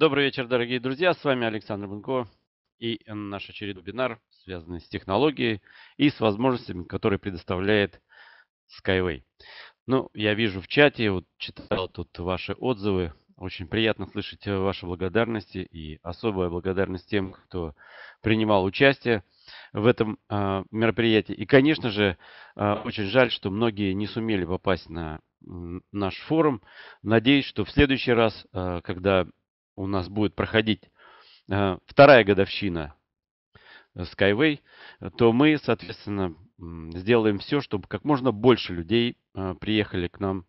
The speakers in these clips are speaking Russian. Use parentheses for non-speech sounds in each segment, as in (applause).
Добрый вечер, дорогие друзья. С вами Александр Бунко и наш очередной вебинар, связанный с технологией и с возможностями, которые предоставляет Skyway. Ну, я вижу в чате, вот читал тут ваши отзывы. Очень приятно слышать э, ваши благодарности и особая благодарность тем, кто принимал участие в этом э, мероприятии. И, конечно же, э, очень жаль, что многие не сумели попасть на наш форум. Надеюсь, что в следующий раз, э, когда у нас будет проходить э, вторая годовщина э, Skyway, то мы, соответственно, сделаем все, чтобы как можно больше людей э, приехали к нам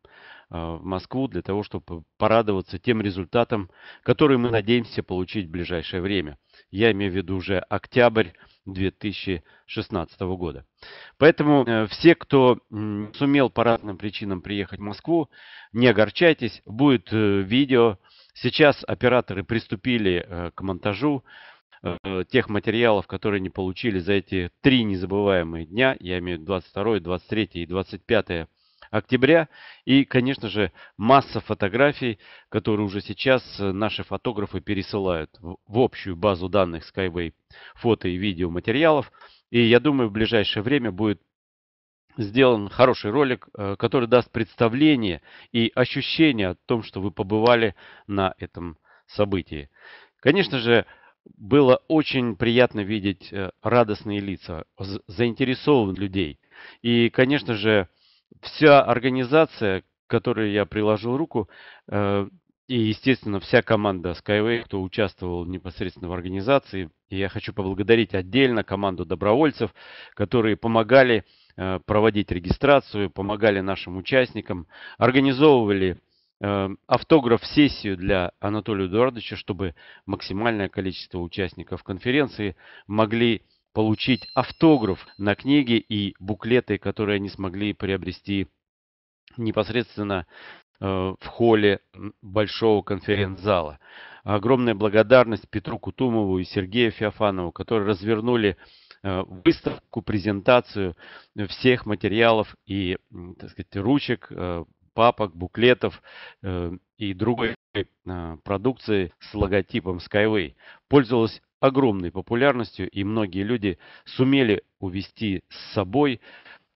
в Москву для того, чтобы порадоваться тем результатам, которые мы надеемся получить в ближайшее время. Я имею в виду уже октябрь 2016 года. Поэтому все, кто сумел по разным причинам приехать в Москву, не огорчайтесь, будет видео Сейчас операторы приступили э, к монтажу э, тех материалов, которые не получили за эти три незабываемые дня, я имею в виду 22, 23 и 25 октября. И, конечно же, масса фотографий, которые уже сейчас э, наши фотографы пересылают в общую базу данных Skyway фото и видеоматериалов. И я думаю, в ближайшее время будет сделан хороший ролик, э, который даст представление и ощущение о том, что вы побывали на этом событии. Конечно же, было очень приятно видеть э, радостные лица, заинтересованных людей. И, конечно же, вся организация, которой я приложил руку, э, и, естественно, вся команда Skyway, кто участвовал непосредственно в организации. И я хочу поблагодарить отдельно команду добровольцев, которые помогали Э, проводить регистрацию, помогали нашим участникам, организовывали э, автограф-сессию для Анатолия Эдуардовича, чтобы максимальное количество участников конференции могли получить автограф на книги и буклеты, которые они смогли приобрести непосредственно э, в холле большого конференц-зала. Огромная благодарность Петру Кутумову и Сергею Феофанову, которые развернули Э, выставку, презентацию всех материалов и, так сказать, ручек, э, папок, буклетов э, и другой продукции с логотипом Skyway пользовалась огромной популярностью, и многие люди сумели увести с собой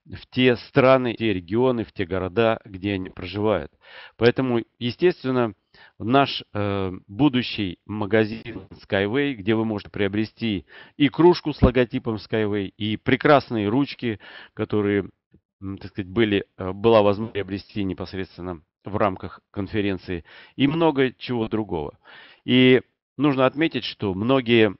в те страны, в те регионы, в те города, где они проживают. Поэтому, естественно, наш э, будущий магазин Skyway, где вы можете приобрести и кружку с логотипом Skyway, и прекрасные ручки, которые, так сказать, были, э, была возможность приобрести непосредственно в рамках конференции, и много чего другого. И нужно отметить, что многие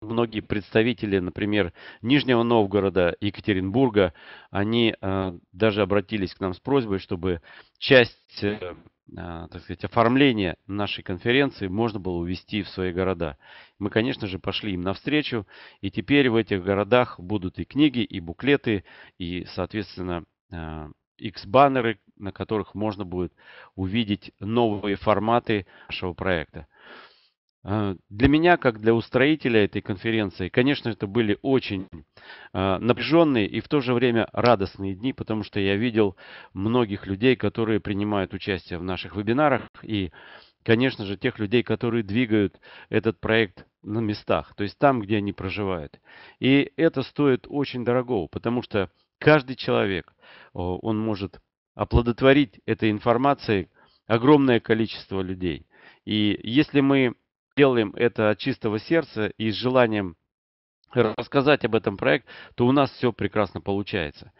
многие представители, например, Нижнего Новгорода, Екатеринбурга, они э, даже обратились к нам с просьбой, чтобы часть э, а, так сказать, оформление нашей конференции можно было увести в свои города. Мы, конечно же, пошли им навстречу, и теперь в этих городах будут и книги, и буклеты, и, соответственно, X-баннеры, а, на которых можно будет увидеть новые форматы нашего проекта. А, для меня, как для устроителя этой конференции, конечно, это были очень а, напряженные и в то же время радостные дни, потому что я видел многих людей, которые принимают участие в наших вебинарах и, конечно же, тех людей, которые двигают этот проект на местах, то есть там, где они проживают. И это стоит очень дорого, потому что каждый человек, он может оплодотворить этой информацией огромное количество людей. И если мы делаем это от чистого сердца и с желанием рассказать об этом проект, то у нас все прекрасно получается.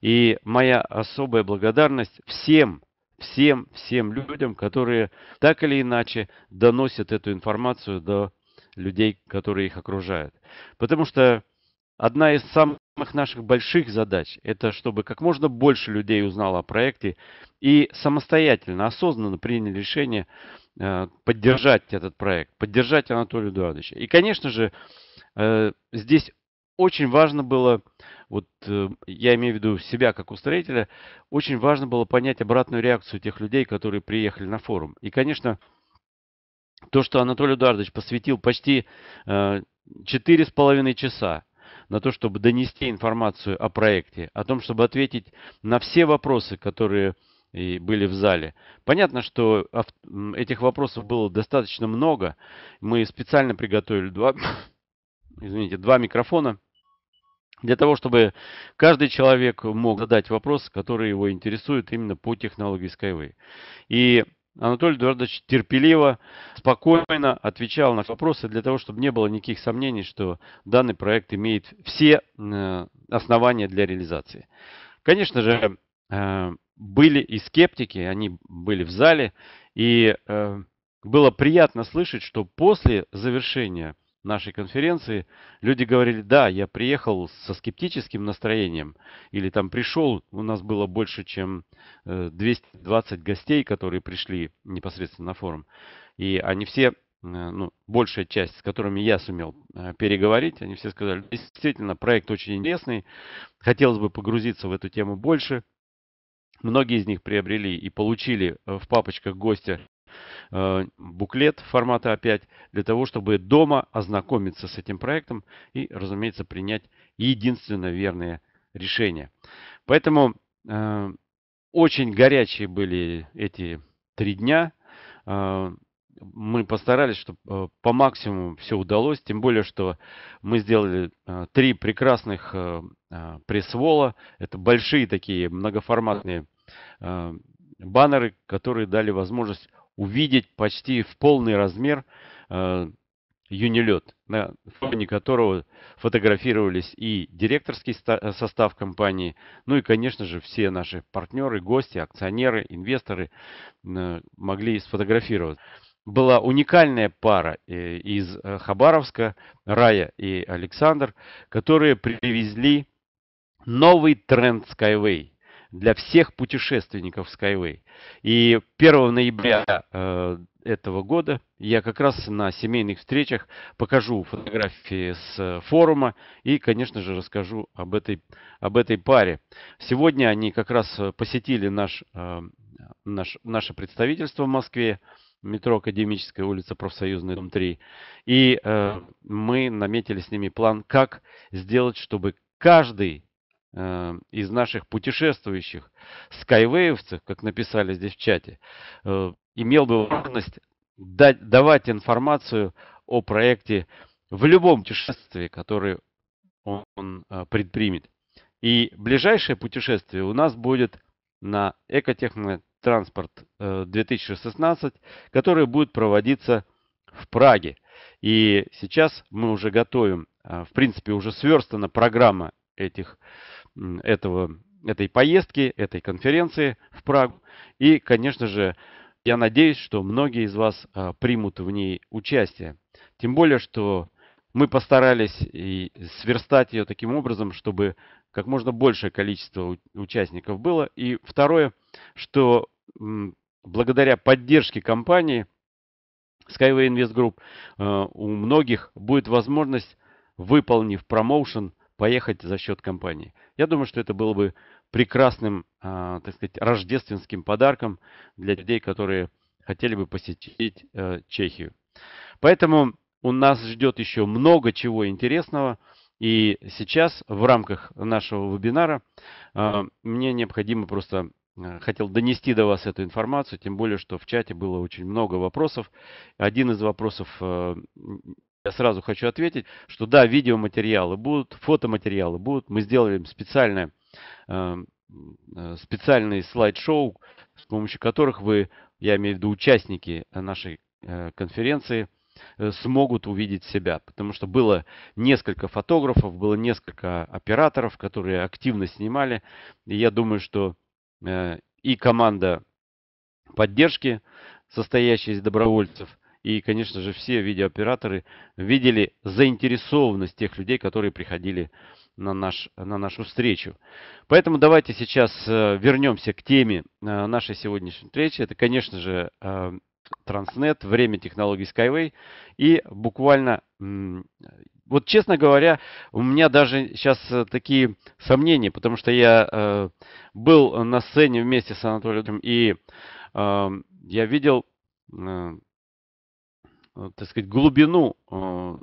И моя особая благодарность всем, всем, всем людям, которые так или иначе доносят эту информацию до людей, которые их окружают. Потому что одна из самых наших больших задач – это чтобы как можно больше людей узнало о проекте и самостоятельно, осознанно приняли решение – Э, поддержать этот проект, поддержать Анатолия Эдуардовича. И, конечно же, э, здесь очень важно было, вот э, я имею в виду себя как устроителя, очень важно было понять обратную реакцию тех людей, которые приехали на форум. И, конечно, то, что Анатолий Эдуардович посвятил почти четыре с половиной часа на то, чтобы донести информацию о проекте, о том, чтобы ответить на все вопросы, которые и были в зале. Понятно, что этих вопросов было достаточно много. Мы специально приготовили два, (coughs) извините, два микрофона для того, чтобы каждый человек мог задать вопрос, который его интересует именно по технологии Skyway. И Анатолий Эдуардович терпеливо, спокойно отвечал на вопросы для того, чтобы не было никаких сомнений, что данный проект имеет все э, основания для реализации. Конечно же, э, были и скептики, они были в зале, и э, было приятно слышать, что после завершения нашей конференции люди говорили, да, я приехал со скептическим настроением, или там пришел, у нас было больше, чем 220 э, гостей, которые пришли непосредственно на форум, и они все, э, ну, большая часть, с которыми я сумел э, переговорить, они все сказали, действительно, проект очень интересный, хотелось бы погрузиться в эту тему больше – Многие из них приобрели и получили э, в папочках гостя э, буклет формата А5 для того, чтобы дома ознакомиться с этим проектом и, разумеется, принять единственно верное решение. Поэтому э, очень горячие были эти три дня мы постарались, чтобы э, по максимуму все удалось, тем более, что мы сделали э, три прекрасных э, пресс-вола. Это большие такие многоформатные баннеры, которые дали возможность увидеть почти в полный размер Юнилет, на фоне которого фотографировались и директорский состав компании, ну и, конечно же, все наши партнеры, гости, акционеры, инвесторы могли сфотографироваться была уникальная пара э, из э, Хабаровска, Рая и Александр, которые привезли новый тренд Skyway для всех путешественников Skyway. И 1 ноября э, этого года я как раз на семейных встречах покажу фотографии с форума и, конечно же, расскажу об этой, об этой паре. Сегодня они как раз посетили наш, наш, наше представительство в Москве метро Академическая улица Профсоюзная, дом 3. И э, мы наметили с ними план, как сделать, чтобы каждый э, из наших путешествующих скайвеевцев, как написали здесь в чате, э, имел бы возможность дать, давать информацию о проекте в любом путешествии, которое он, он э, предпримет. И ближайшее путешествие у нас будет на экотехно транспорт-2016, э, который будет проводиться в Праге. И сейчас мы уже готовим, э, в принципе, уже сверстана программа этих, этого, этой поездки, этой конференции в Прагу. И, конечно же, я надеюсь, что многие из вас э, примут в ней участие. Тем более, что мы постарались и сверстать ее таким образом, чтобы как можно большее количество участников было. И второе, что благодаря поддержке компании Skyway Invest Group э, у многих будет возможность, выполнив промоушен, поехать за счет компании. Я думаю, что это было бы прекрасным, а, так сказать, рождественским подарком для людей, которые хотели бы посетить э, Чехию. Поэтому у нас ждет еще много чего интересного. И сейчас в рамках нашего вебинара э, мне необходимо просто Э, хотел донести до вас эту информацию, тем более, что в чате было очень много вопросов. Один из вопросов э, я сразу хочу ответить, что да, видеоматериалы будут, фотоматериалы будут. Мы сделали специальное, э, специальный слайд-шоу, с помощью которых вы, я имею в виду участники нашей конференции, смогут увидеть себя. Потому что было несколько фотографов, было несколько операторов, которые активно снимали. И я думаю, что Э, и команда поддержки, состоящая из добровольцев, и, конечно же, все видеооператоры видели заинтересованность тех людей, которые приходили на, наш, на нашу встречу. Поэтому давайте сейчас э, вернемся к теме э, нашей сегодняшней встречи. Это, конечно же, Транснет, время технологий Skyway и буквально вот честно говоря, у меня даже сейчас э, такие сомнения, потому что я э, был на сцене вместе с Анатолием, и э, я видел, э, э, так сказать, глубину э,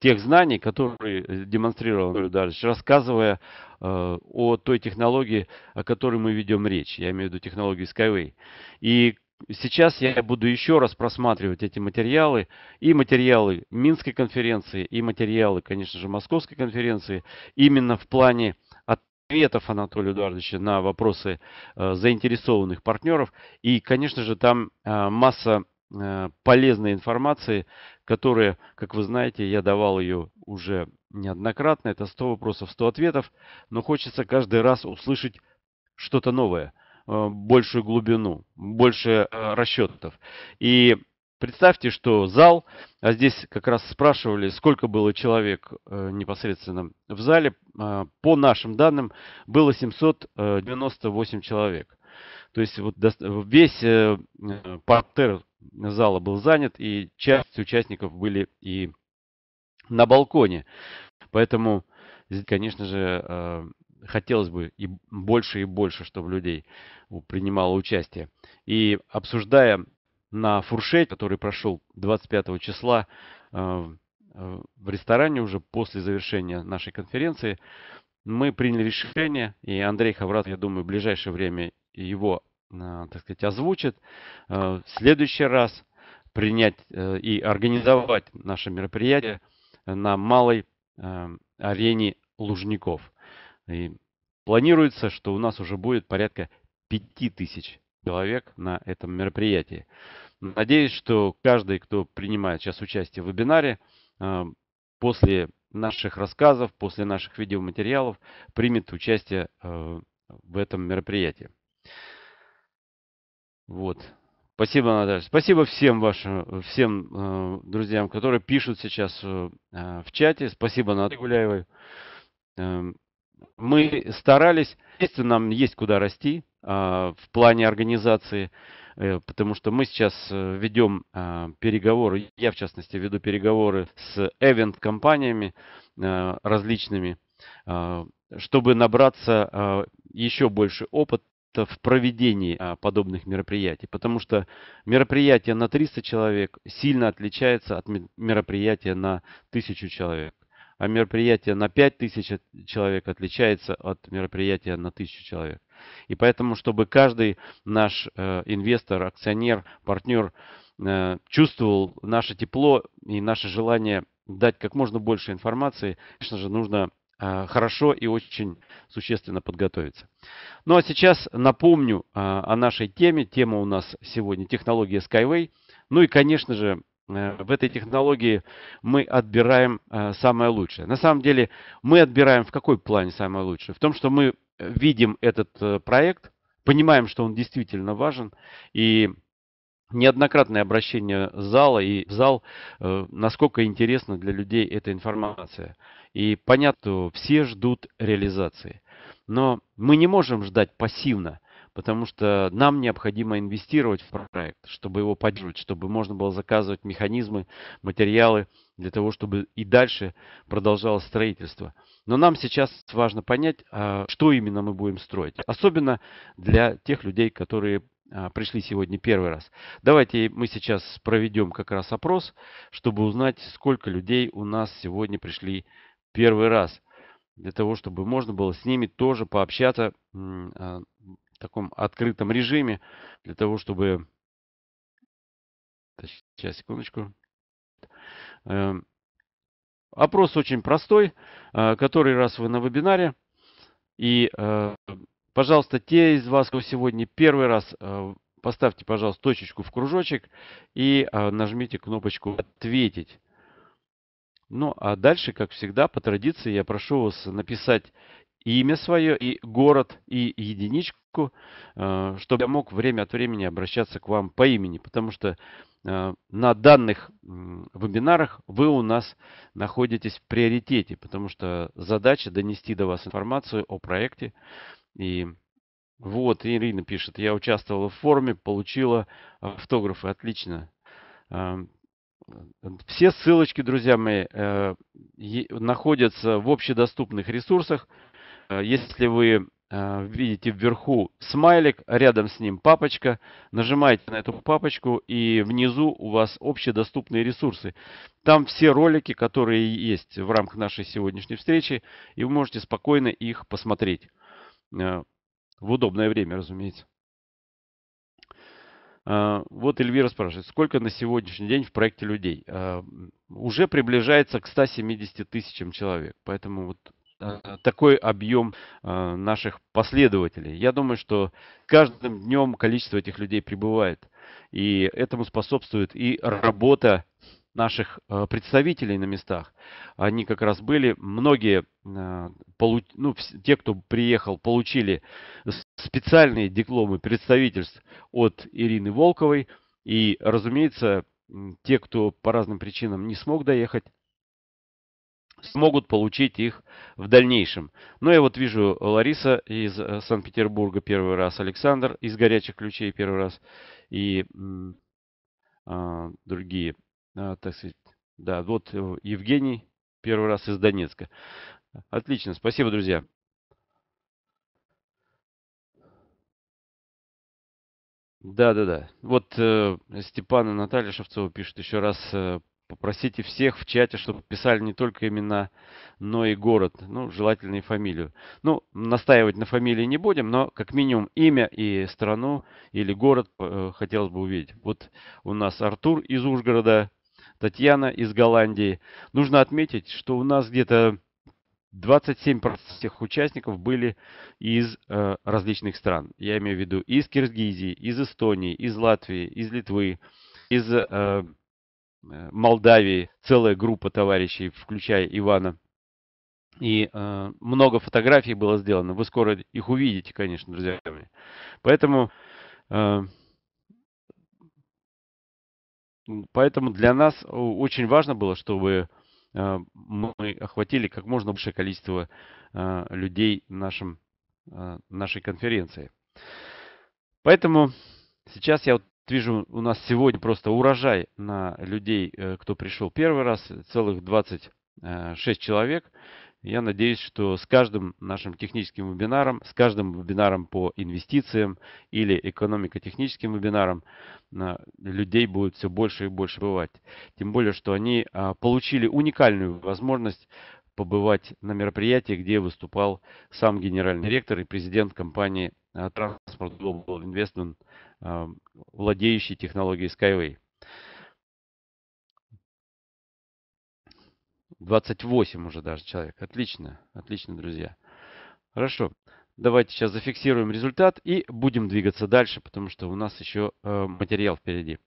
тех знаний, которые демонстрировал Анатолий Дарьевич, рассказывая э, о той технологии, о которой мы ведем речь. Я имею в виду технологию Skyway. И Сейчас я буду еще раз просматривать эти материалы, и материалы Минской конференции, и материалы, конечно же, Московской конференции, именно в плане ответов Анатолия Эдуардовича на вопросы э, заинтересованных партнеров. И, конечно же, там э, масса э, полезной информации, которая, как вы знаете, я давал ее уже неоднократно. Это 100 вопросов, 100 ответов, но хочется каждый раз услышать что-то новое – Э, большую глубину, больше э, расчетов. И представьте, что зал, а здесь как раз спрашивали, сколько было человек э, непосредственно в зале, по нашим данным было 798 человек. То есть вот весь партер зала был занят, и часть участников были и на балконе. Поэтому здесь, конечно же, хотелось бы и больше и больше, чтобы людей принимало участие. И обсуждая на фуршете, который прошел 25 числа э, э, в ресторане уже после завершения нашей конференции, мы приняли решение, и Андрей Хаврат, я думаю, в ближайшее время его, э, так сказать, озвучит. В следующий раз принять и организовать наше мероприятие на малой арене Лужников – и планируется, что у нас уже будет порядка 5000 человек на этом мероприятии. Надеюсь, что каждый, кто принимает сейчас участие в вебинаре, э, после наших рассказов, после наших видеоматериалов примет участие э, в этом мероприятии. Вот. Спасибо, Наталья. Спасибо всем вашим, всем э, друзьям, которые пишут сейчас в чате. Спасибо Наталье Гуляевой мы старались, естественно, нам есть куда расти а, в плане организации, э, потому что мы сейчас э, ведем а, переговоры, я в частности веду переговоры с event-компаниями э, различными, а, чтобы набраться еще больше опыта в проведении подобных мероприятий, потому что мероприятие на 300 человек сильно отличается от мероприятия на 1000 человек а мероприятие на 5000 человек отличается от мероприятия на 1000 человек. И поэтому, чтобы каждый наш э, инвестор, акционер, партнер э, чувствовал наше тепло и наше желание дать как можно больше информации, конечно же, нужно э, хорошо и очень существенно подготовиться. Ну а сейчас напомню э, о нашей теме. Тема у нас сегодня технология Skyway. Ну и, конечно же, Э, в этой технологии мы отбираем э, самое лучшее. На самом деле мы отбираем в какой плане самое лучшее? В том, что мы э, видим этот проект, понимаем, что он действительно важен, и неоднократное обращение зала и в зал, насколько интересна для людей эта информация. И понятно, все ждут реализации. Но мы не можем ждать пассивно – потому что нам необходимо инвестировать в проект, чтобы его поддерживать, чтобы можно было заказывать механизмы, материалы для того, чтобы и дальше продолжалось строительство. Но нам сейчас важно понять, а, что именно мы будем строить, особенно для тех людей, которые а, пришли сегодня первый раз. Давайте мы сейчас проведем как раз опрос, чтобы узнать, сколько людей у нас сегодня пришли первый раз, для того, чтобы можно было с ними тоже пообщаться а, таком открытом режиме, для того, чтобы... Сейчас, секундочку. Эм, опрос очень простой, э, который раз вы на вебинаре. И, э, пожалуйста, те из вас, кто сегодня первый раз, э, поставьте, пожалуйста, точечку в кружочек и нажмите кнопочку «Ответить». Ну, а дальше, как всегда, по традиции, я прошу вас написать имя свое, и город, и единичку, э, чтобы я мог время от времени обращаться к вам по имени, потому что э, на данных вебинарах вы у нас находитесь в приоритете, потому что задача донести до вас информацию о проекте. И вот Ирина пишет, я участвовала в форуме, получила автографы, отлично. Э, все ссылочки, друзья мои, находятся в общедоступных ресурсах. Э, если вы э, видите вверху смайлик, рядом с ним папочка. Нажимаете на эту папочку и внизу у вас общедоступные ресурсы. Там все ролики, которые есть в рамках нашей сегодняшней встречи, и вы можете спокойно их посмотреть. Э, в удобное время, разумеется. Вот Эльвира спрашивает, сколько на сегодняшний день в проекте людей? Уже приближается к 170 тысячам человек, поэтому вот Э, такой объем э, наших последователей. Я думаю, что каждым днем количество этих людей прибывает. И этому способствует и работа наших э, представителей на местах. Они как раз были, многие, ну, те, кто приехал, получили специальные дипломы представительств от Ирины Волковой. И, разумеется, те, кто по разным причинам не смог доехать, смогут получить их в дальнейшем. Но ну, я вот вижу Лариса из э, Санкт-Петербурга первый раз, Александр из «Горячих ключей» первый раз и а, другие, а, так сказать, да, вот э, Евгений первый раз из Донецка. Отлично, спасибо, друзья. Да, да, да. Вот э, Степан и Наталья Шевцова пишут еще раз э, Попросите всех в чате, чтобы писали не только имена, но и город, ну, желательно и фамилию. Ну, настаивать на фамилии не будем, но как минимум имя и страну или город э, хотелось бы увидеть. Вот у нас Артур из Ужгорода, Татьяна из Голландии. Нужно отметить, что у нас где-то 27% всех участников были из э, различных стран. Я имею в виду из Киргизии, из Эстонии, из Латвии, из Литвы, из... Э, Э, Молдавии целая группа товарищей, включая Ивана. И э, много фотографий было сделано. Вы скоро их увидите, конечно, друзья мои. Поэтому, э, поэтому для нас очень важно было, чтобы э, мы охватили как можно большее количество э, людей нашим, э, нашей конференции. Поэтому сейчас я вот вижу, у нас сегодня просто урожай на людей, э, кто пришел первый раз, целых 26 э, человек. Я надеюсь, что с каждым нашим техническим вебинаром, с каждым вебинаром по инвестициям или экономико-техническим вебинарам э, людей будет все больше и больше бывать. Тем более, что они а, получили уникальную возможность побывать на мероприятии, где выступал сам генеральный директор и президент компании Transport Global Investment владеющий технологией Skyway. 28 уже даже человек. Отлично, отлично, друзья. Хорошо. Давайте сейчас зафиксируем результат и будем двигаться дальше, потому что у нас еще э, материал впереди.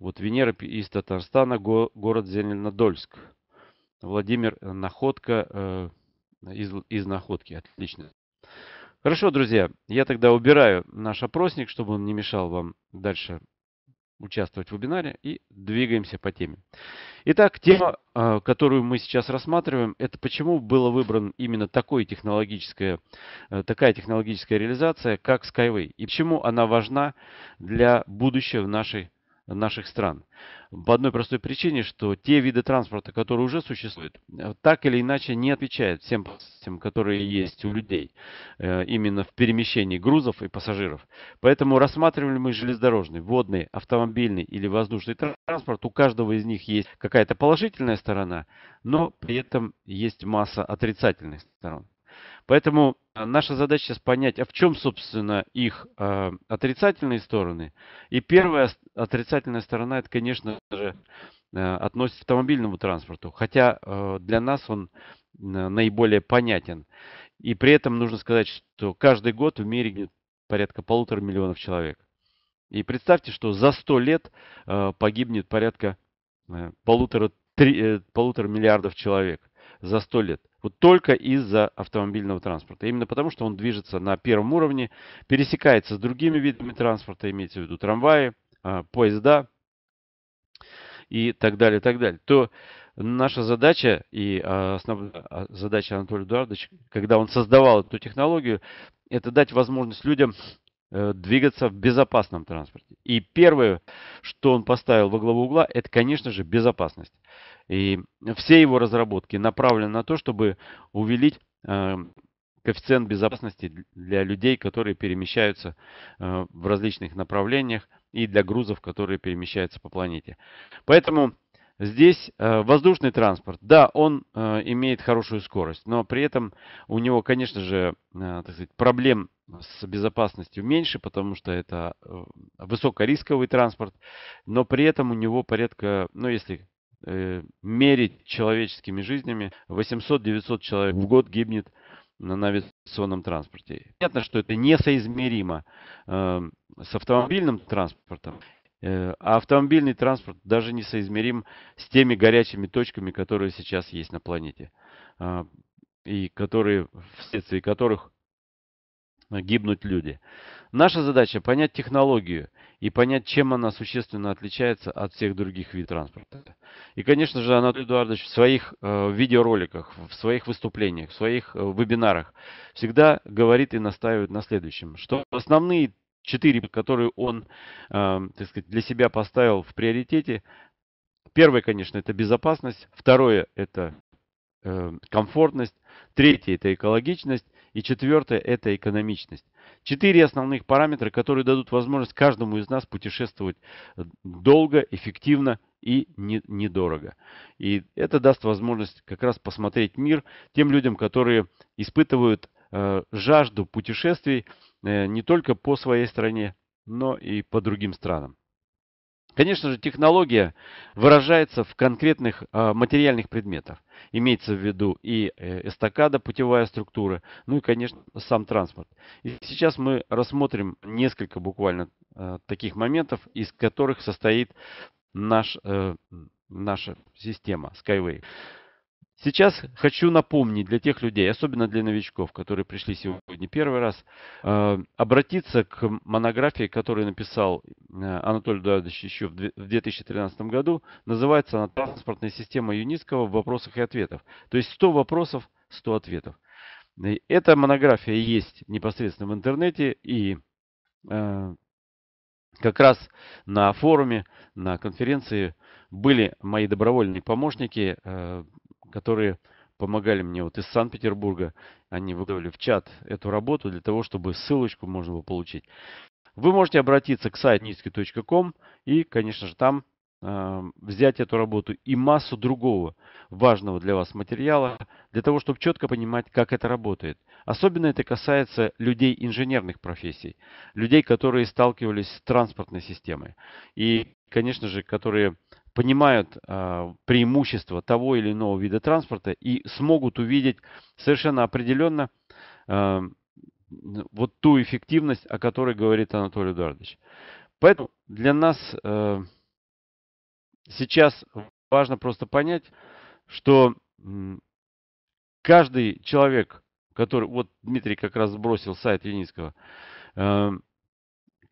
Вот Венера из Татарстана, город Зеленодольск. Владимир э, Находка э, из, из Находки. Отлично. Хорошо, друзья, я тогда убираю наш опросник, чтобы он не мешал вам дальше участвовать в вебинаре и двигаемся по теме. Итак, тема, а, которую мы сейчас рассматриваем, это почему было выбран именно такой технологическая, э, такая технологическая реализация, как Skyway, и почему она важна для будущего нашей наших стран. По одной простой причине, что те виды транспорта, которые уже существуют, э, так или иначе не отвечают всем тем, которые есть у людей, э, именно в перемещении грузов и пассажиров. Поэтому рассматриваемый железнодорожный, водный, автомобильный или воздушный транспорт, у каждого из них есть какая-то положительная сторона, но при этом есть масса отрицательных сторон. Поэтому а, наша задача сейчас понять, а в чем, собственно, их э, отрицательные стороны. И первая отрицательная сторона, это, конечно же, э, относится к автомобильному транспорту, хотя э, для нас он э, наиболее понятен. И при этом нужно сказать, что каждый год в мире порядка полутора миллионов человек. И представьте, что за сто лет э, погибнет порядка э, полутора, три, э, полутора миллиардов человек за 100 лет. Вот только из-за автомобильного транспорта. Именно потому, что он движется на первом уровне, пересекается с другими видами транспорта, имеется в виду трамваи, а, поезда и так далее, так далее. То наша задача и а, основная а, задача Анатолия Эдуардовича, когда он создавал эту технологию, это дать возможность людям Э, двигаться в безопасном транспорте. И первое, что он поставил во главу угла, это, конечно же, безопасность. И все его разработки направлены на то, чтобы увеличить э, коэффициент безопасности для людей, которые перемещаются э, в различных направлениях и для грузов, которые перемещаются по планете. Поэтому Здесь э, воздушный транспорт, да, он э, имеет хорошую скорость, но при этом у него, конечно же, э, так сказать, проблем с безопасностью меньше, потому что это высокорисковый транспорт, но при этом у него порядка, ну если мерить человеческими жизнями, 800-900 человек в год гибнет на авиационном транспорте. Понятно, что это несоизмеримо э, с автомобильным транспортом. Э, а автомобильный транспорт даже не соизмерим с теми горячими точками, которые сейчас есть на планете, а, и которые, вследствие которых гибнут люди. Наша задача понять технологию и понять, чем она существенно отличается от всех других видов транспорта. И, конечно же, Анатолий Эдуардович в своих э, видеороликах, в своих выступлениях, в своих э, вебинарах всегда говорит и настаивает на следующем, что основные четыре, которые он, эм, так сказать, для себя поставил в приоритете. Первое, конечно, это безопасность. Второе, это эм, комфортность. Третье, это экологичность. И четвертое, это экономичность. Четыре основных параметра, которые дадут возможность каждому из нас путешествовать э, долго, эффективно и недорого. И это даст возможность как раз посмотреть мир тем людям, которые испытывают э, жажду путешествий, Э, не только по своей стране, но и по другим странам. Конечно же, технология выражается в конкретных а, материальных предметах. Имеется в виду и э, эстакада, путевая структура, ну и, конечно, сам транспорт. И сейчас мы рассмотрим несколько буквально а, таких моментов, из которых состоит наш, э, наша система Skyway. Сейчас хочу напомнить для тех людей, особенно для новичков, которые пришли сегодня первый раз, э, обратиться к монографии, которую написал э, Анатолий Эдуардович еще в 2013 году. Называется она «Транспортная система Юницкого в вопросах и ответах». То есть 100 вопросов, 100 ответов. Эта монография есть непосредственно в интернете и э, как раз на форуме, на конференции были мои добровольные помощники, э, которые помогали мне вот из Санкт-Петербурга. Они выдавали в чат эту работу для того, чтобы ссылочку можно было получить. Вы можете обратиться к сайту низки.ком и, конечно же, там э, взять эту работу и массу другого важного для вас материала, для того, чтобы четко понимать, как это работает. Особенно это касается людей инженерных профессий, людей, которые сталкивались с транспортной системой и, конечно же, которые понимают э, преимущества того или иного вида транспорта и смогут увидеть совершенно определенно э, вот ту эффективность, о которой говорит Анатолий Эдуардович. Поэтому для нас э, сейчас важно просто понять, что каждый человек, который, вот Дмитрий как раз сбросил сайт Юницкого,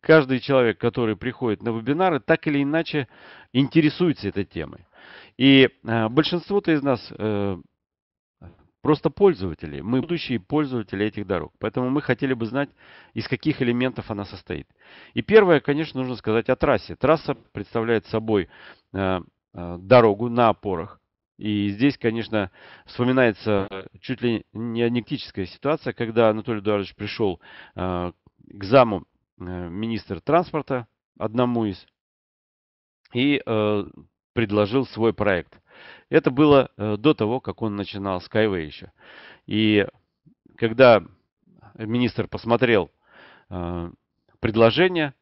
каждый человек, который приходит на вебинары, так или иначе интересуется этой темой. И э, большинство-то из нас э, просто пользователи, мы будущие пользователи этих дорог. Поэтому мы хотели бы знать, из каких элементов она состоит. И первое, конечно, нужно сказать о трассе. Трасса представляет собой э, э, дорогу на опорах. И здесь, конечно, вспоминается чуть ли не анекдотическая ситуация, когда Анатолий Эдуардович пришел э, к заму Э, министр транспорта, одному из, и э, предложил свой проект. Это было э, до того, как он начинал Skyway еще. И когда министр посмотрел предложение,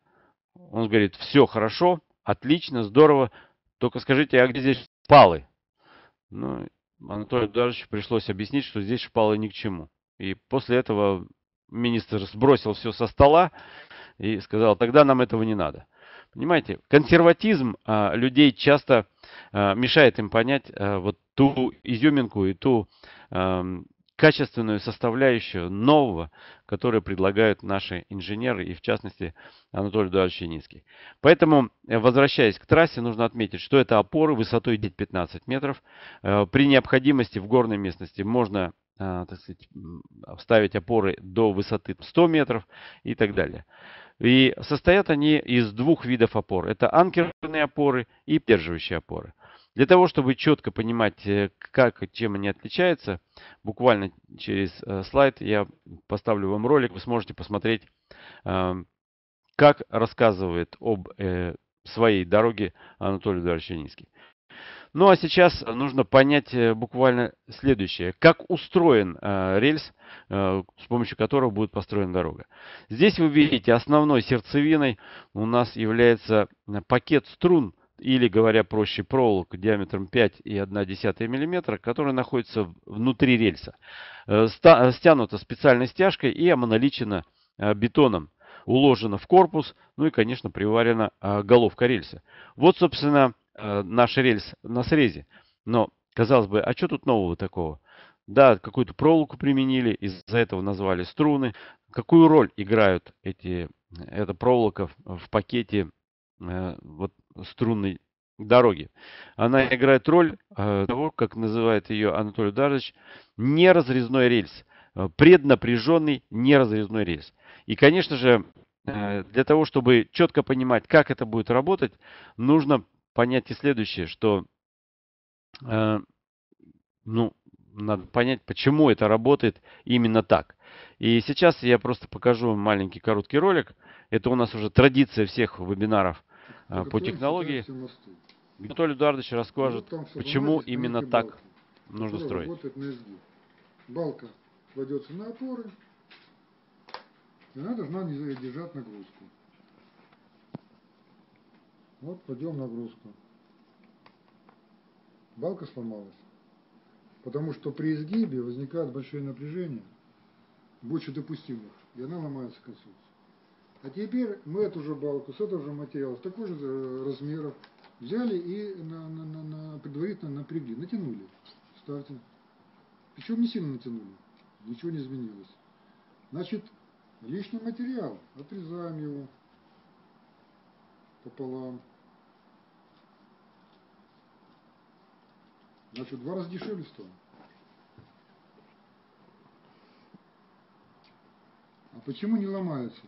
он говорит, все хорошо, отлично, здорово, только скажите, а где здесь шпалы? Ну, Анатолию Даровичу пришлось объяснить, что здесь шпалы ни к чему. И после этого Министр сбросил все со стола и сказал, тогда нам этого не надо. Понимаете, консерватизм а, людей часто а, мешает им понять а, вот ту изюминку и ту а, качественную составляющую нового, которую предлагают наши инженеры и в частности Анатолий Эдуардович Низкий. Поэтому, э, возвращаясь к трассе, нужно отметить, что это опоры высотой 15 метров. Э, при необходимости в горной местности можно а, так сказать, вставить опоры до высоты 100 метров и так далее. И состоят они из двух видов опор. Это анкерные опоры и поддерживающие опоры. Для того, чтобы четко понимать, э, как и чем они отличаются, буквально через э, слайд я поставлю вам ролик, вы сможете посмотреть, а, как рассказывает об э, своей дороге Анатолий Дальчининский. Ну а сейчас нужно понять э, буквально следующее. Как устроен э, рельс, э, с помощью которого будет построена дорога. Здесь вы видите, основной сердцевиной у нас является э, пакет струн, или, говоря проще, проволок диаметром 5,1 мм, которая находится внутри рельса. Э, э, стянута специальной стяжкой и омоноличена бетоном уложена в корпус, ну и, конечно, приварена головка рельса. Вот, собственно, э, наш рельс на срезе. Но, казалось бы, а что тут нового такого? Да, какую-то проволоку применили, из-за этого назвали струны. Какую роль играют эти, эта проволока в пакете э, вот, струнной дороги? Она играет роль э, того, как называет ее Анатолий Дарович, неразрезной рельс. Э, преднапряженный неразрезной рельс. И, конечно же, э, для того, чтобы четко понимать, как это будет работать, нужно понять и следующее, что э, ну, надо понять, почему это работает именно так. И сейчас я просто покажу маленький короткий ролик. Это у нас уже традиция всех вебинаров ну, э, по технологии. Анатолий Эдуардович расскажет, ну, почему именно так нужно строить. На изгиб. Балка кладется на опоры, и она должна держать нагрузку. Вот подъем нагрузку. Балка сломалась. Потому что при изгибе возникает большое напряжение, больше допустимых, и она ломается конструкция. А теперь мы эту же балку с этого же материала, с такой же размеров, взяли и на, на, на, на, предварительно напрягли, натянули. Ставьте. Причем не сильно натянули, ничего не изменилось. Значит, лишний материал, отрезаем его пополам. Значит, два раза дешевле стоит. А почему не ломаются?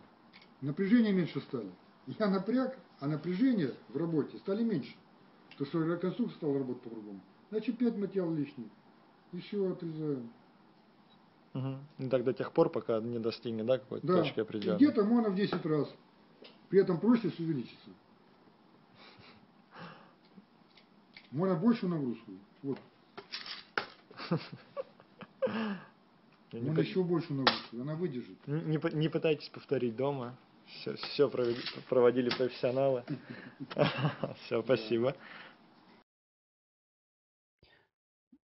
Напряжение меньше стали. Я напряг, а напряжение в работе стали меньше. То что конструкция стала работать по-другому. Значит, пять материал лишний. Еще отрезаем. Угу. Ну, И Так до тех пор, пока не достигнет да, какой-то да. точки определенной. где-то можно в 10 раз. При этом прочность увеличится. (laughs) Можно большую нагрузку. Вот. (laughs) Он пот... еще больше нагрузки, она выдержит. Не, не пытайтесь повторить дома. Все, все проводили профессионалы. (laughs) Все, спасибо.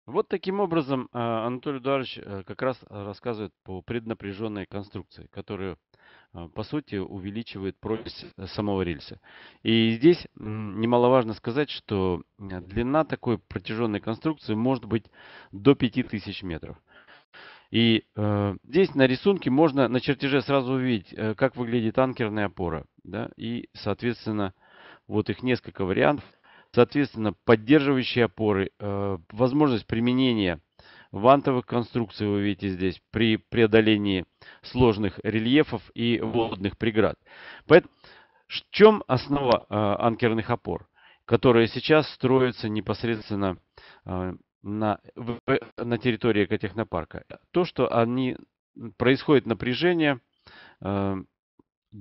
Вот таким образом э, Анатолий Эдуардович э, как раз рассказывает по преднапряженной конструкции, которую Э, по сути, увеличивает прорезь э, самого рельса. И здесь немаловажно сказать, что э, длина такой протяженной конструкции может быть до 5000 метров. И э, здесь на рисунке можно на чертеже сразу увидеть, э, как выглядит анкерная опора. Да? И, соответственно, вот их несколько вариантов. Соответственно, поддерживающие опоры, э, возможность применения вантовых конструкций, вы видите здесь, при преодолении сложных рельефов и водных преград. Поэтому в чем основа э, анкерных опор, которые сейчас строятся непосредственно э, на, в, на территории экотехнопарка? То, что они происходит напряжение э,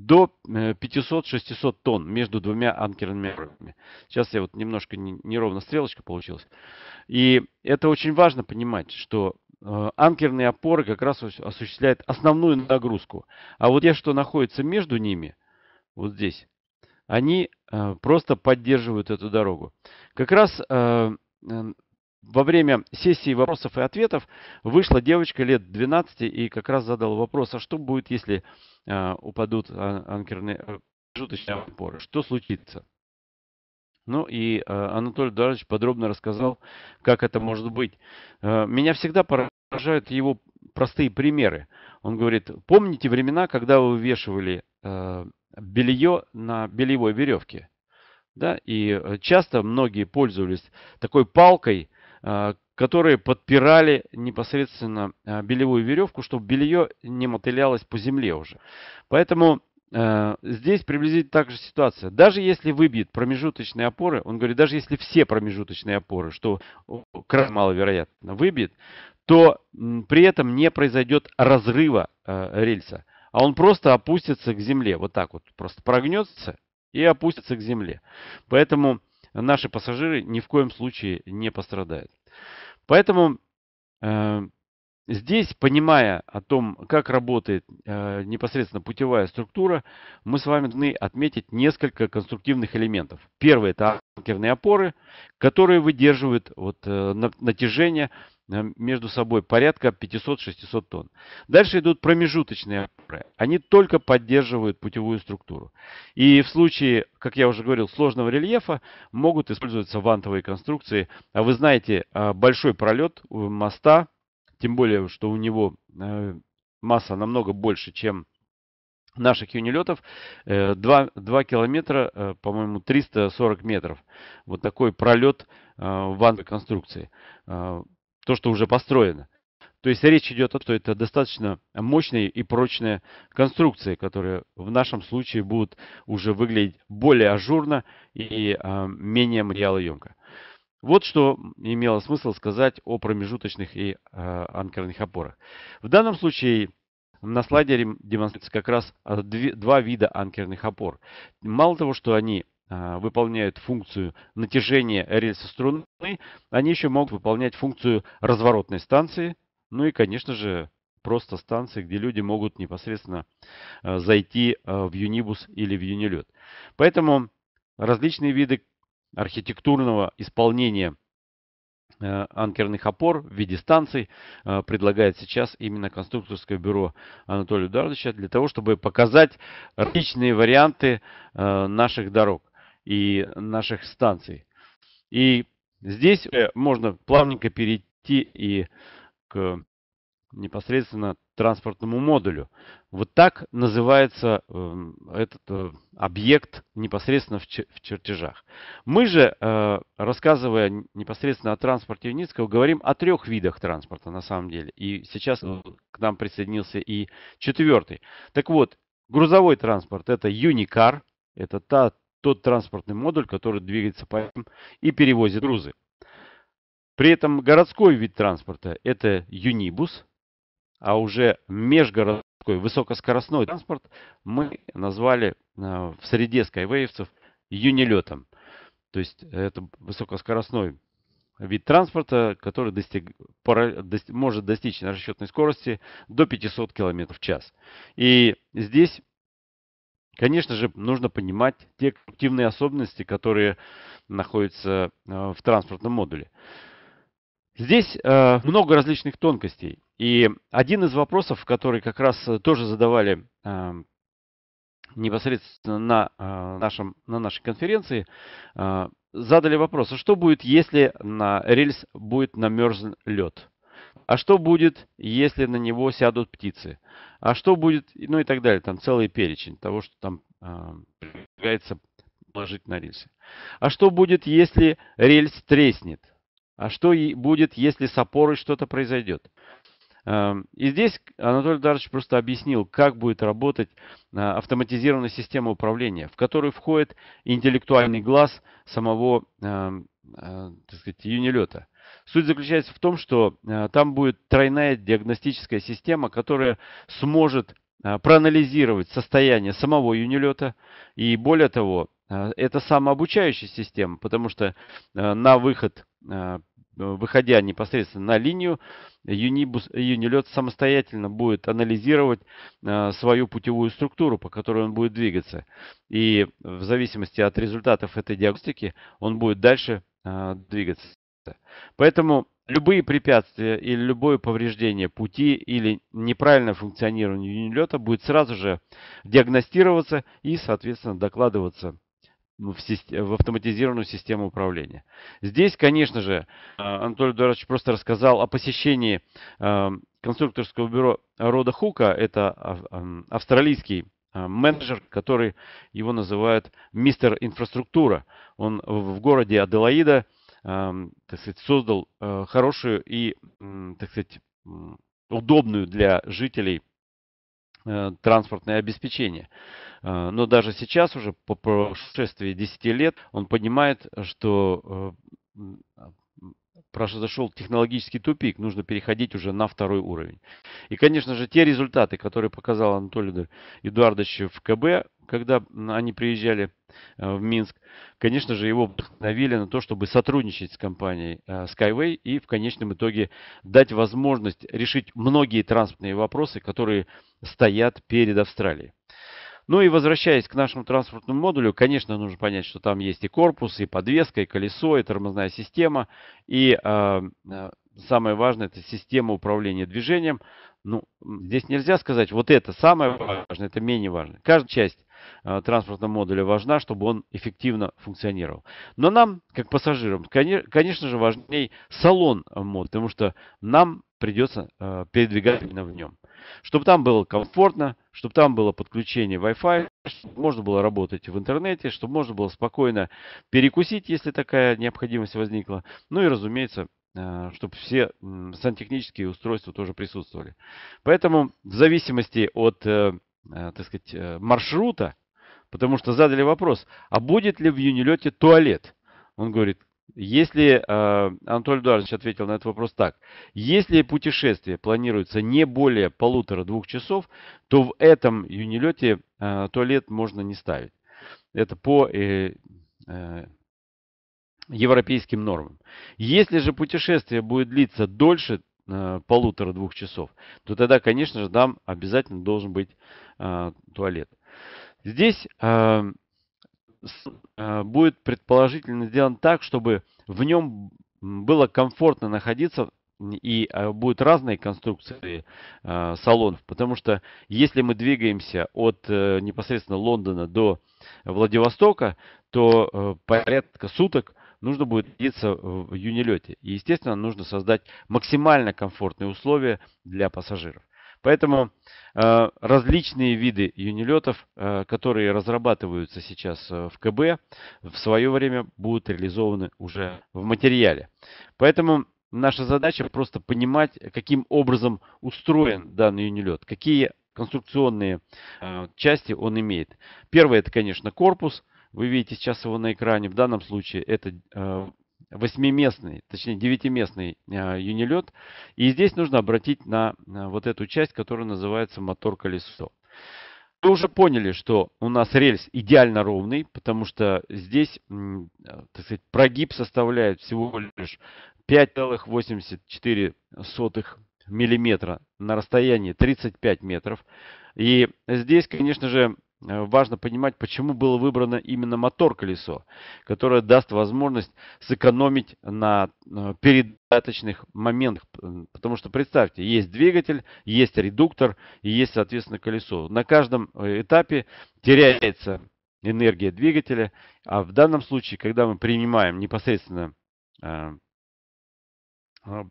до 500-600 э, тонн между двумя анкерными рыбами. Сейчас я вот немножко неровно стрелочка получилась. И это очень важно понимать, что э, анкерные опоры как раз осуществляют основную нагрузку. А вот те, что находится между ними, вот здесь, они э, просто поддерживают эту дорогу. Как раз во время сессии вопросов и ответов вышла девочка лет 12 и как раз задала вопрос, а что будет, если а, э, упадут анкерные промежуточные опоры? Что случится? Ну и э, Анатолий Дарович подробно рассказал, как это может быть. Э, меня всегда поражают его простые примеры. Он говорит, помните времена, когда вы вывешивали э, белье на бельевой веревке? Да, и э, часто многие пользовались такой палкой, а, которые подпирали непосредственно а, белевую веревку, чтобы белье не мотылялось по земле уже. Поэтому а, здесь приблизительно так же ситуация. Даже если выбьет промежуточные опоры, он говорит, даже если все промежуточные опоры, что крайне маловероятно, выбьет, то при этом не произойдет разрыва рельса, а он просто опустится к земле, вот так вот, просто прогнется и опустится к земле. Поэтому наши пассажиры ни в коем случае не пострадают. Поэтому э, Здесь, понимая о том, как работает э, непосредственно путевая структура, мы с вами должны отметить несколько конструктивных элементов. Первый – это анкерные опоры, которые выдерживают вот, э, натяжение э, между собой порядка 500-600 тонн. Дальше идут промежуточные цифры, они только поддерживают путевую структуру. И в случае, как я уже говорил, сложного рельефа могут использоваться вантовые конструкции. А вы знаете, а, большой пролет у моста, тем более, что у него э, масса намного больше, чем наших юнилетов 2, э, 2 километра, э, по-моему, 340 метров. Вот такой пролет вантовой конструкции. То, что уже построено. То есть речь идет о том, что это достаточно мощные и прочные конструкции, которые в нашем случае будут уже выглядеть более ажурно и э, менее материалоемко. Вот что имело смысл сказать о промежуточных и э, анкерных опорах. В данном случае на слайде демонстрируется как раз а, два вида анкерных опор. Мало того, что они выполняют функцию натяжения рельса струны, они еще могут выполнять функцию разворотной станции – ну и, конечно же, просто станции, где люди могут непосредственно э, зайти э, в Юнибус или в Юнилет. Поэтому различные виды архитектурного исполнения э, анкерных опор в виде станций предлагает сейчас именно конструкторское бюро Анатолия Эдуардовича для того, чтобы показать различные варианты наших дорог и наших станций. И здесь можно плавненько перейти и непосредственно транспортному модулю. Вот так называется эм, этот э, объект непосредственно в, чертежах. Мы же, э, рассказывая непосредственно о транспорте Юницкого, говорим о трех видах транспорта на самом деле. И сейчас к нам присоединился и четвертый. Так вот, грузовой транспорт это Юникар, это та, тот транспортный модуль, который двигается по и перевозит грузы. При этом городской вид транспорта – это юнибус, а уже межгородской высокоскоростной транспорт мы назвали э, в среде скайвейвцев юнилетом. То есть это высокоскоростной вид транспорта, который достиг, пара, дости, может достичь на расчетной скорости до 500 км в час. И здесь, конечно же, нужно понимать те активные особенности, которые находятся э, в транспортном модуле. Здесь э, много различных тонкостей. И один из вопросов, который как раз э, тоже задавали э, непосредственно на, э, нашем, на нашей конференции, э, задали вопрос, а что будет, если на рельс будет намерзен лед? А что будет, если на него сядут птицы? А что будет, ну и так далее, там целый перечень того, что там э, предлагается положить на рельсы. А что будет, если рельс треснет? А что будет, если с опорой что-то произойдет? Эм, и здесь Анатолий Дарович просто объяснил, как будет работать э, автоматизированная система управления, в которую входит интеллектуальный глаз самого эм, э, так сказать, юнилета. Суть заключается в том, что э, там будет тройная диагностическая система, которая сможет проанализировать состояние самого юнилета и более того, это самообучающая система, потому что на выход Э, выходя непосредственно на линию, Юнибус, Юнилет самостоятельно будет анализировать э, свою путевую структуру, по которой он будет двигаться. И в зависимости от результатов этой диагностики он будет дальше э, двигаться. Поэтому любые препятствия или любое повреждение пути или неправильное функционирование юнилета будет сразу же диагностироваться и, соответственно, докладываться в, в автоматизированную систему управления. Здесь, конечно же, э, Анатолий Эдуардович просто рассказал о посещении э, конструкторского бюро Рода Хука. Это э, австралийский менеджер, который его называют мистер инфраструктура. Он в городе Аделаида так сказать, создал хорошую и так сказать, удобную для жителей транспортное обеспечение. Э, но даже сейчас уже по прошествии 10 лет он понимает, что э, а, произошел технологический тупик, нужно переходить уже на второй уровень. И, конечно же, те результаты, которые показал Анатолий Эдуардович в КБ, когда они приезжали э, в Минск, конечно же, его вдохновили на то, чтобы сотрудничать с компанией Skyway и в конечном итоге дать возможность решить многие транспортные вопросы, которые стоят перед Австралией. Ну и возвращаясь к нашему транспортному модулю, конечно, нужно понять, что там есть и корпус, и подвеска, и колесо, и тормозная система. И э, самое важное – это система управления движением. Ну, здесь нельзя сказать, вот это самое важное, это менее важно. Каждая часть э, транспортного модуля важна, чтобы он эффективно функционировал. Но нам, как пассажирам, конечно же, важнее салон модуля, потому что нам придется э, передвигать именно в нем. Чтобы там было комфортно, чтобы там было подключение Wi-Fi, чтобы можно было работать в интернете, чтобы можно было спокойно перекусить, если такая необходимость возникла. Ну и, разумеется, э, чтобы все сантехнические устройства тоже присутствовали. Поэтому в зависимости от, э, э, так сказать, маршрута, потому что задали вопрос, а будет ли в Юнилете туалет? Он говорит, если, э, Анатолий Эдуардович ответил на этот вопрос так, если путешествие планируется не более полутора-двух часов, то в этом юнилете э, туалет можно не ставить. Это по э, э, европейским нормам. Если же путешествие будет длиться дольше а, полутора-двух часов, то тогда, конечно же, там обязательно должен быть туалет. Здесь Э, будет предположительно сделан так, чтобы в нем было комфортно находиться и э, будут разные конструкции э, салонов, потому что если мы двигаемся от э, непосредственно Лондона до Владивостока, то э, порядка суток нужно будет длиться в юнилете. И, естественно, нужно создать максимально комфортные условия для пассажиров. Поэтому э, различные виды юнилетов, э, которые разрабатываются сейчас э, в КБ, в свое время будут реализованы уже в материале. Поэтому наша задача просто понимать, каким образом устроен данный юнилет, какие конструкционные части он имеет. Первое это, конечно, корпус. Вы видите сейчас его на экране. В данном случае это восьмиместный, точнее девятиместный а, юнилет. И здесь нужно обратить на вот эту часть, которая называется мотор-колесо. Вы уже поняли, что у нас рельс идеально ровный, потому что здесь, э, так сказать, прогиб составляет всего лишь 5,84 миллиметра на расстоянии 35 метров. И здесь, конечно же, Э, важно понимать, почему было выбрано именно мотор-колесо, которое даст возможность сэкономить на э, передаточных моментах. Потому что представьте, есть двигатель, есть редуктор и есть, соответственно, колесо. На каждом э, этапе теряется энергия двигателя, а в данном случае, когда мы принимаем непосредственно а,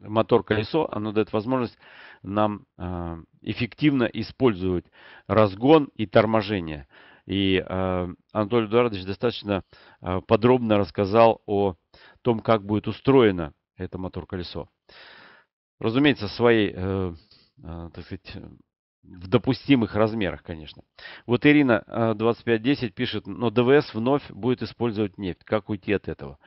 мотор-колесо, оно дает возможность нам а, эффективно использовать разгон и торможение. И а, Анатолий Эдуардович достаточно подробно рассказал о том, как будет устроено это мотор-колесо. Разумеется, своей э, э, так сказать, в допустимых размерах, конечно. Вот Ирина 2510 э, пишет, но ДВС вновь будет использовать нефть. Как уйти от этого?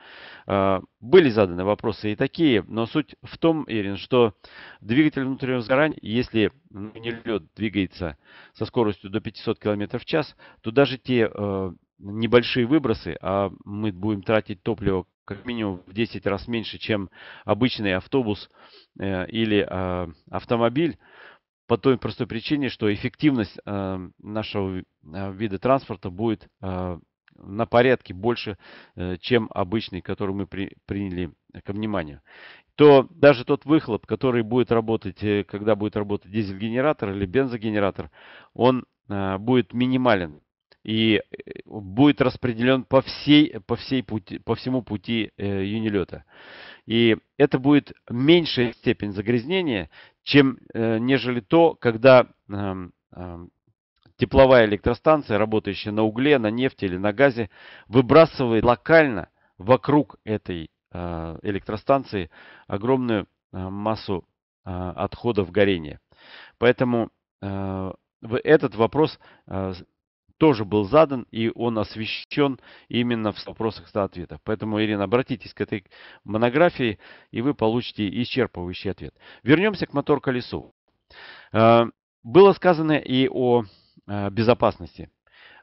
Э, были заданы вопросы и такие, но суть в том, Ирин, что двигатель внутреннего сгорания, если не лед двигается со скоростью до 500 км в час, то даже те э, небольшие выбросы, а мы будем тратить топливо как минимум в 10 раз меньше, чем обычный автобус или автомобиль, по той простой причине, что эффективность э, нашего э, вида транспорта будет э, на порядке больше, чем обычный, который мы при, приняли ко вниманию, то даже тот выхлоп, который будет работать, когда будет работать дизель-генератор или бензогенератор, он будет минимален и будет распределен по, всей, по, всей пути, по всему пути юнилета. И это будет меньшая степень загрязнения, чем э, нежели то, когда эм, эм, тепловая электростанция, работающая на угле, на нефти или на газе, выбрасывает локально вокруг этой э, электростанции огромную э, массу отходов горения. Поэтому этот вопрос тоже был задан, и он освещен именно в вопросах 100 ответов. Поэтому, Ирина, обратитесь к этой монографии, и вы получите исчерпывающий ответ. Вернемся к мотор-колесу. Э, было сказано и о э, безопасности.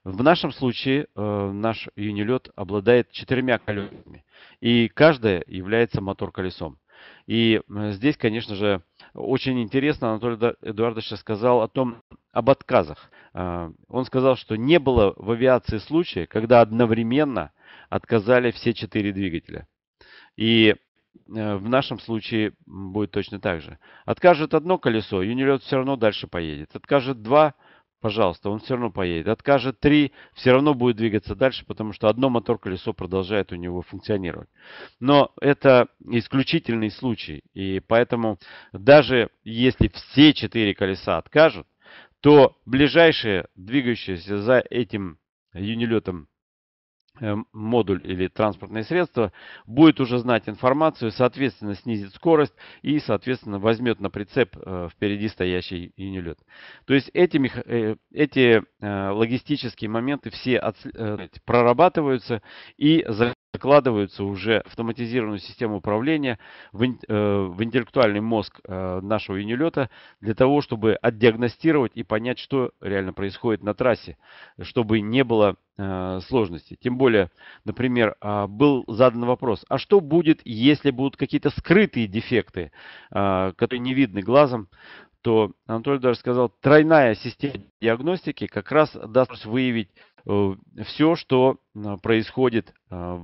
В нашем случае э, наш юнилет обладает четырьмя колесами, и каждое является мотор-колесом. И э, здесь, конечно же, очень интересно Анатолий Эдуардович сказал о том, об отказах. А, он сказал, что не было в авиации случая, когда одновременно отказали все четыре двигателя. И э, в нашем случае будет точно так же. Откажет одно колесо, юнилет все равно дальше поедет. Откажет два пожалуйста, он все равно поедет. Откажет 3, все равно будет двигаться дальше, потому что одно мотор-колесо продолжает у него функционировать. Но это исключительный случай, и поэтому даже если все четыре колеса откажут, то ближайшее двигающееся за этим юнилетом Э, модуль или транспортное средство будет уже знать информацию, соответственно, снизит скорость и, соответственно, возьмет на прицеп э, впереди стоящий юнилет. То есть эти, э, эти логистические моменты все прорабатываются и закладываются уже автоматизированную систему управления в, э, в интеллектуальный мозг э, нашего юнилета для того, чтобы отдиагностировать и понять, что реально происходит на трассе, чтобы не было э, сложностей. Тем более, например, а, был задан вопрос, а что будет, если будут какие-то скрытые дефекты, а, которые не видны глазом, то Анатолий даже сказал, тройная система диагностики как раз даст выявить Э, все, что э, происходит, э,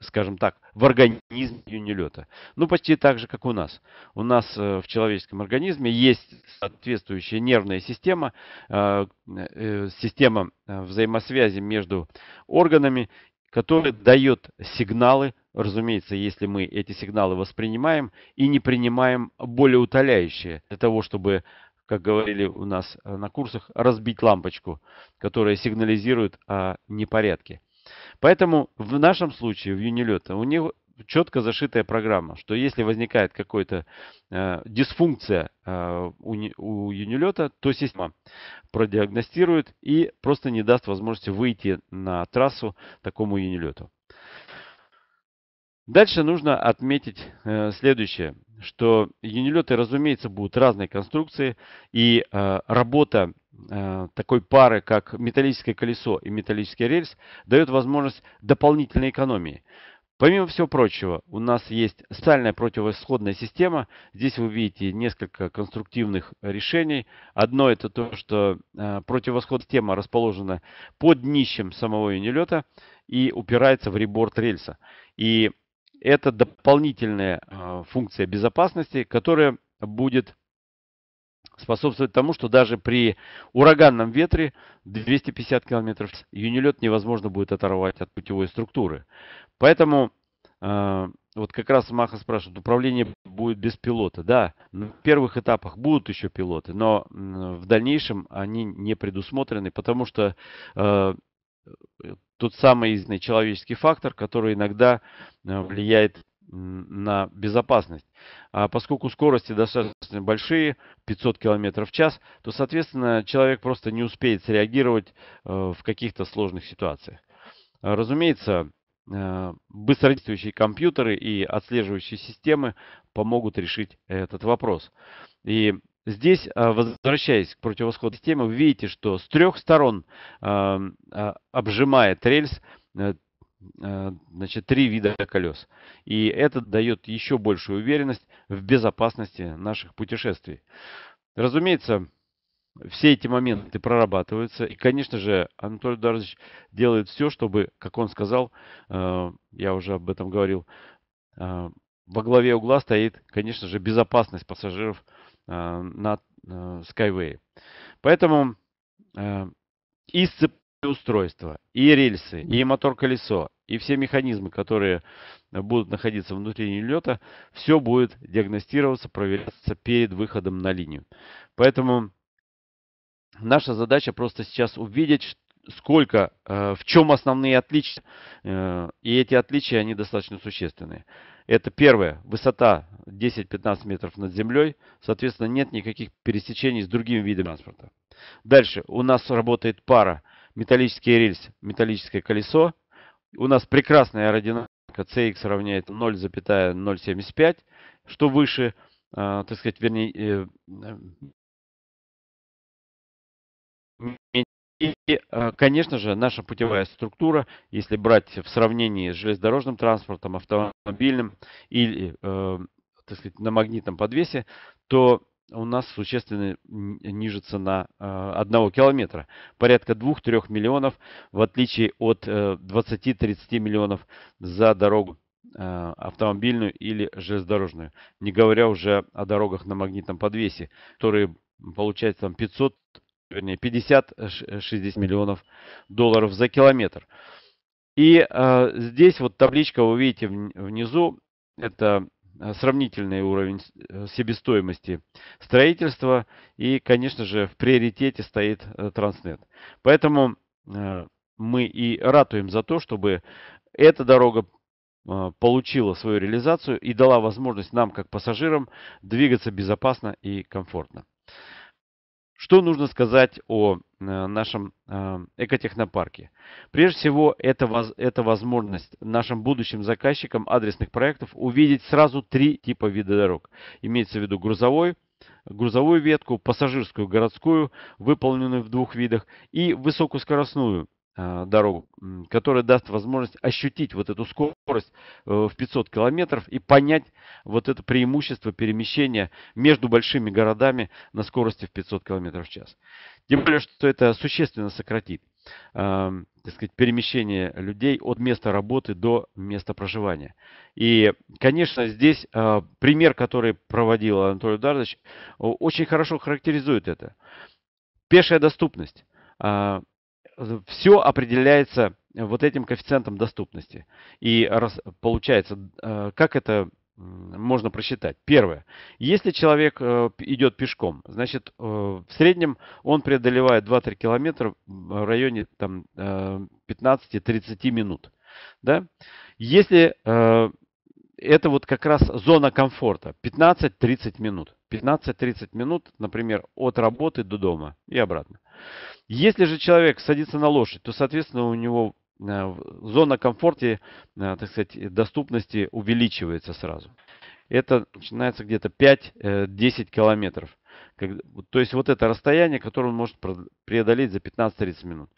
скажем так, в организме юнилета. Ну, почти так же, как у нас. У нас в человеческом организме есть соответствующая нервная система, система взаимосвязи между органами, которая дает сигналы разумеется, если мы эти сигналы воспринимаем и не принимаем более утоляющие для того, чтобы как говорили у нас э, на курсах, разбить лампочку, которая сигнализирует о непорядке. Поэтому в нашем случае, в Юнилета, у них четко зашитая программа, что если возникает какая-то э, дисфункция э, у, у юнилета, то система продиагностирует и просто не даст возможности выйти на трассу такому юнилету. Дальше нужно отметить э, следующее что юнилеты, разумеется, будут разной конструкции, и э, работа э, такой пары, как металлическое колесо и металлический рельс, дает возможность дополнительной экономии. Помимо всего прочего, у нас есть сальная противоисходная система. Здесь вы видите несколько конструктивных решений. Одно это то, что э, противоисходная система расположена под днищем самого юнилета и упирается в реборд рельса. И это дополнительная а, функция безопасности, которая будет способствовать тому, что даже при ураганном ветре 250 км юнилет невозможно будет оторвать от путевой структуры. Поэтому а, вот как раз Маха спрашивает, управление будет без пилота. Да, на первых этапах будут еще пилоты, но в дальнейшем они не предусмотрены, потому что а, тот самый истинный человеческий фактор, который иногда э, влияет на безопасность. А поскольку скорости достаточно большие, 500 км в час, то, соответственно, человек просто не успеет среагировать э, в каких-то сложных ситуациях. А, разумеется, э, быстродействующие компьютеры и отслеживающие системы помогут решить этот вопрос. И Здесь, а, возвращаясь к противосходной системе, вы видите, что с трех сторон, а, а, обжимает рельс, э, значит, три вида колес. И это дает еще большую уверенность в безопасности наших путешествий. Разумеется, все эти моменты прорабатываются. И, конечно же, Анатолий Дарович делает все, чтобы, как он сказал, э, я уже об этом говорил, э, во главе угла стоит, конечно же, безопасность пассажиров Э, на э, Skyway. Поэтому э, и сцепление устройства, и рельсы, и мотор-колесо, и все механизмы, которые будут находиться внутри нелета, все будет диагностироваться, проверяться перед выходом на линию. Поэтому наша задача просто сейчас увидеть, сколько, в чем основные отличия. И эти отличия, они достаточно существенные. Это первое, высота 10-15 метров над землей, соответственно, нет никаких пересечений с другими видами транспорта. Дальше у нас работает пара металлический рельс, металлическое колесо. У нас прекрасная аэродинамика CX равняет 0,075, что выше, э, так сказать, вернее, э, и, э, конечно же, наша путевая структура, если брать в сравнении с железнодорожным транспортом, автомобильным или, э, так сказать, на магнитном подвесе, то у нас существенно ниже цена э, одного километра. Порядка 2-3 миллионов, в отличие от 20-30 миллионов за дорогу автомобильную или железнодорожную. Не говоря уже о дорогах на магнитном подвесе, которые получается там 500 вернее 50-60 миллионов долларов за километр. И э, здесь вот табличка, вы видите внизу, это а, сравнительный уровень э, себестоимости строительства. И, конечно же, в приоритете стоит э, Транснет. Поэтому э, мы и ратуем за то, чтобы эта дорога а, получила свою реализацию и дала возможность нам, как пассажирам, двигаться безопасно и комфортно. Что нужно сказать о э, нашем э, экотехнопарке? Прежде всего, это, воз, это возможность нашим будущим заказчикам адресных проектов увидеть сразу три типа вида дорог. Имеется в виду грузовой, грузовую ветку, пассажирскую, городскую, выполненную в двух видах, и высокоскоростную, Э, дорогу, которая даст возможность ощутить вот эту скорость э, в 500 километров и понять вот это преимущество перемещения между большими городами на скорости в 500 километров в час. Тем более, что это существенно сократит эм, так сказать, перемещение людей от места работы до места проживания. И, конечно, здесь э, пример, который проводил Анатолий Дардович, очень хорошо характеризует это. Пешая доступность все определяется э, вот этим коэффициентом доступности. И раз, получается, э, как это можно просчитать? Первое. Если человек э, идет пешком, значит, в среднем он преодолевает 2-3 километра в районе 15-30 минут. Да? Если это вот как раз зона комфорта. 15-30 минут. 15-30 минут, например, от работы до дома и обратно. Если же человек садится на лошадь, то, соответственно, у него э, зона комфорта, э, так сказать, доступности увеличивается сразу. Это начинается где-то 5-10 э, километров. То есть вот это расстояние, которое он может преодолеть за 15-30 минут.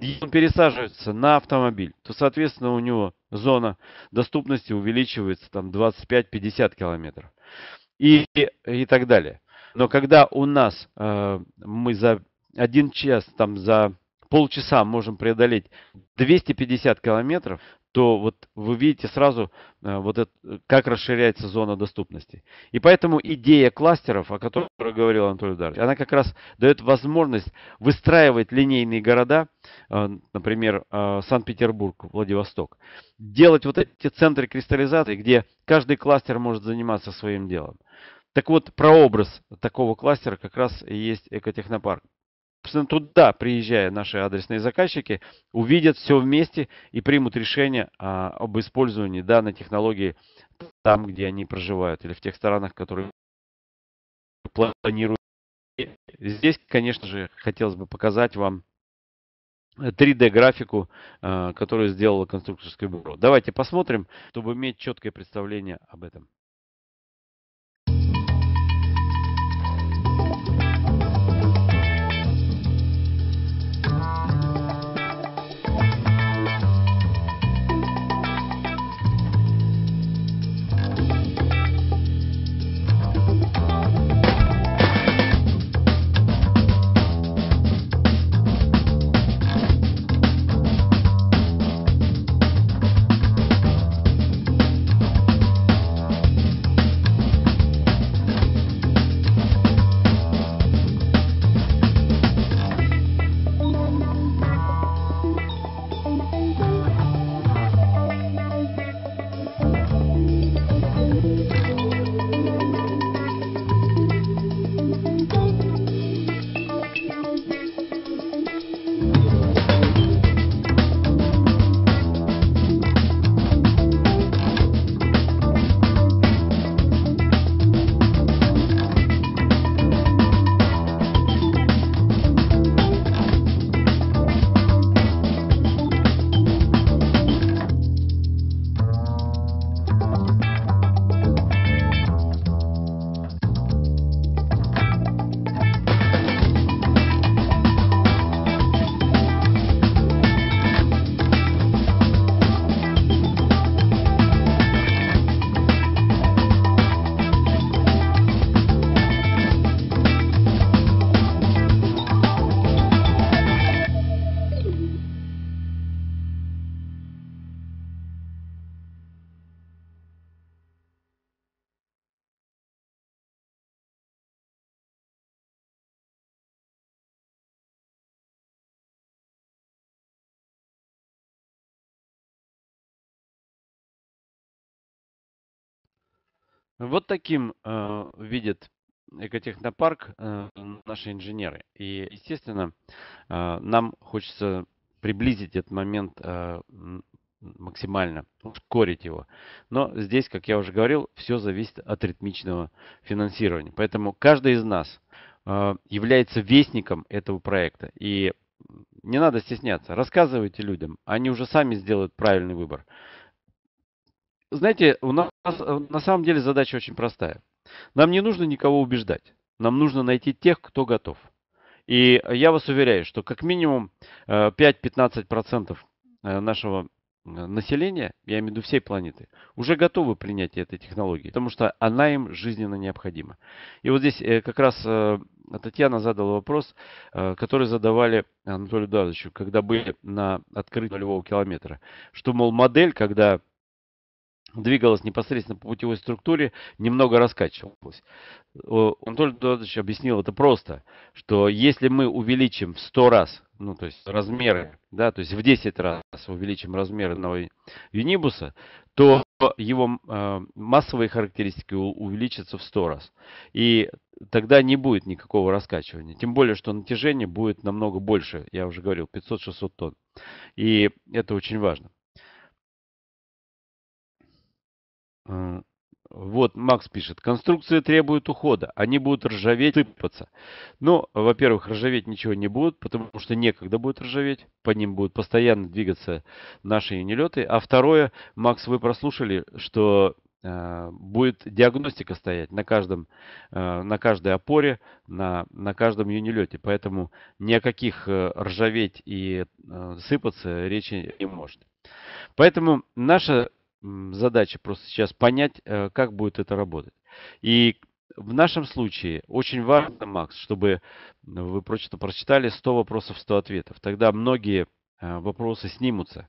Если он пересаживается на автомобиль, то, соответственно, у него зона доступности увеличивается там 25-50 километров и, и так далее. Но когда у нас э, мы за один час, там за полчаса можем преодолеть 250 километров, то вот вы видите сразу, э, вот это, э, как расширяется зона доступности. И поэтому идея кластеров, о которой говорил Анатолий Дарович, она как раз дает возможность выстраивать линейные города, э, например, Санкт-Петербург, Владивосток, делать вот эти центры кристаллизации, где каждый кластер может заниматься своим делом. Так вот, прообраз такого кластера как раз и есть экотехнопарк. Собственно, туда, приезжая, наши адресные заказчики увидят все вместе и примут решение а, об использовании данной технологии там, где они проживают, или в тех странах, которые планируют. здесь, конечно же, хотелось бы показать вам 3D-графику, э, э, которую сделало конструкторское бюро. Давайте посмотрим, чтобы иметь четкое представление об этом. Вот таким э, видит экотехнопарк э, наши инженеры. И, естественно, э, нам хочется приблизить этот момент э, максимально, ускорить его. Но здесь, как я уже говорил, все зависит от ритмичного финансирования. Поэтому каждый из нас э, является вестником этого проекта. И не надо стесняться, рассказывайте людям, они уже сами сделают правильный выбор знаете, у нас на самом деле задача очень простая. Нам не нужно никого убеждать. Нам нужно найти тех, кто готов. И я вас уверяю, что как минимум 5-15% э, э, нашего э, населения, я имею в виду всей планеты, уже готовы принять этой технологии, потому что она им жизненно необходима. И вот здесь как раз Татьяна задала вопрос, который задавали Анатолию Дадовичу, когда были на открытии нулевого километра, что, мол, модель, когда двигалась непосредственно по путевой структуре, немного раскачивалась. Э, Анатолий Эдуардович объяснил это просто, что если мы увеличим в 100 раз, ну, то есть размеры, да, то есть в 10 раз увеличим размеры одного юнибуса, то его э, массовые характеристики увеличатся в 100 раз. И тогда не будет никакого раскачивания. Тем более, что натяжение будет намного больше, я уже говорил, 500-600 тонн. И это очень важно. Вот Макс пишет, конструкции требуют ухода, они будут ржаветь, сыпаться. Но, ну, во-первых, ржаветь ничего не будут, потому что некогда будет ржаветь, по ним будут постоянно двигаться наши нелеты. А второе, Макс, вы прослушали, что э, будет диагностика стоять на каждом, э, на каждой опоре, на, на каждом юнилете, поэтому ни о каких э, ржаветь и э, сыпаться речи не может. Поэтому наша задача просто сейчас понять, э, как будет это работать. И в нашем случае очень важно, Макс, чтобы ну, вы прочно прочитали 100 вопросов, 100 ответов. Тогда многие э, вопросы снимутся.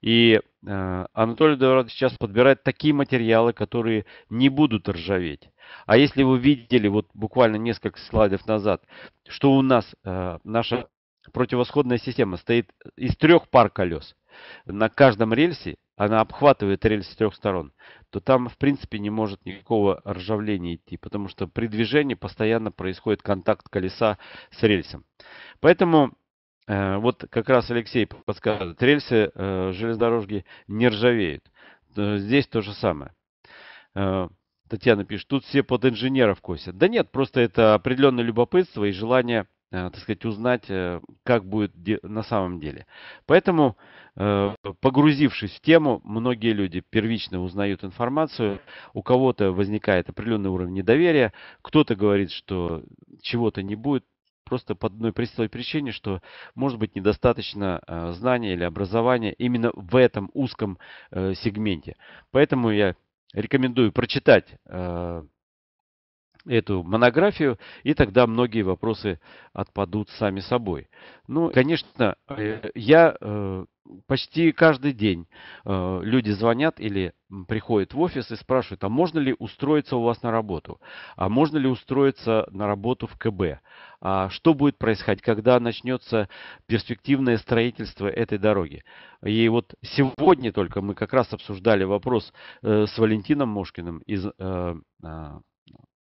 И э, Анатолий Дорадович сейчас подбирает такие материалы, которые не будут ржаветь. А если вы видели вот буквально несколько слайдов назад, что у нас наша противосходная система стоит из трех пар колес. На каждом рельсе она обхватывает рельс с трех сторон, то там, в принципе, не может никакого ржавления идти, потому что при движении постоянно происходит контакт колеса с рельсом. Поэтому э, вот как раз Алексей подсказывает, рельсы э, железнодорожки не ржавеют. Здесь то же самое. Э, Татьяна пишет, тут все под инженеров косят. Да нет, просто это определенное любопытство и желание, э, так сказать, узнать, э, как будет на самом деле. Поэтому Э, погрузившись в тему, многие люди первично узнают информацию, у кого-то возникает определенный уровень недоверия, кто-то говорит, что чего-то не будет, просто по одной простой причине, что может быть недостаточно э, знания или образования именно в этом узком э, сегменте. Поэтому я рекомендую прочитать эту монографию, и тогда многие вопросы отпадут сами собой. Ну, конечно, э, я э, почти каждый день э, люди звонят или приходят в офис и спрашивают, а можно ли устроиться у вас на работу? А можно ли устроиться на работу в КБ? А что будет происходить, когда начнется перспективное строительство этой дороги? И вот сегодня только мы как раз обсуждали вопрос с Валентином Мошкиным из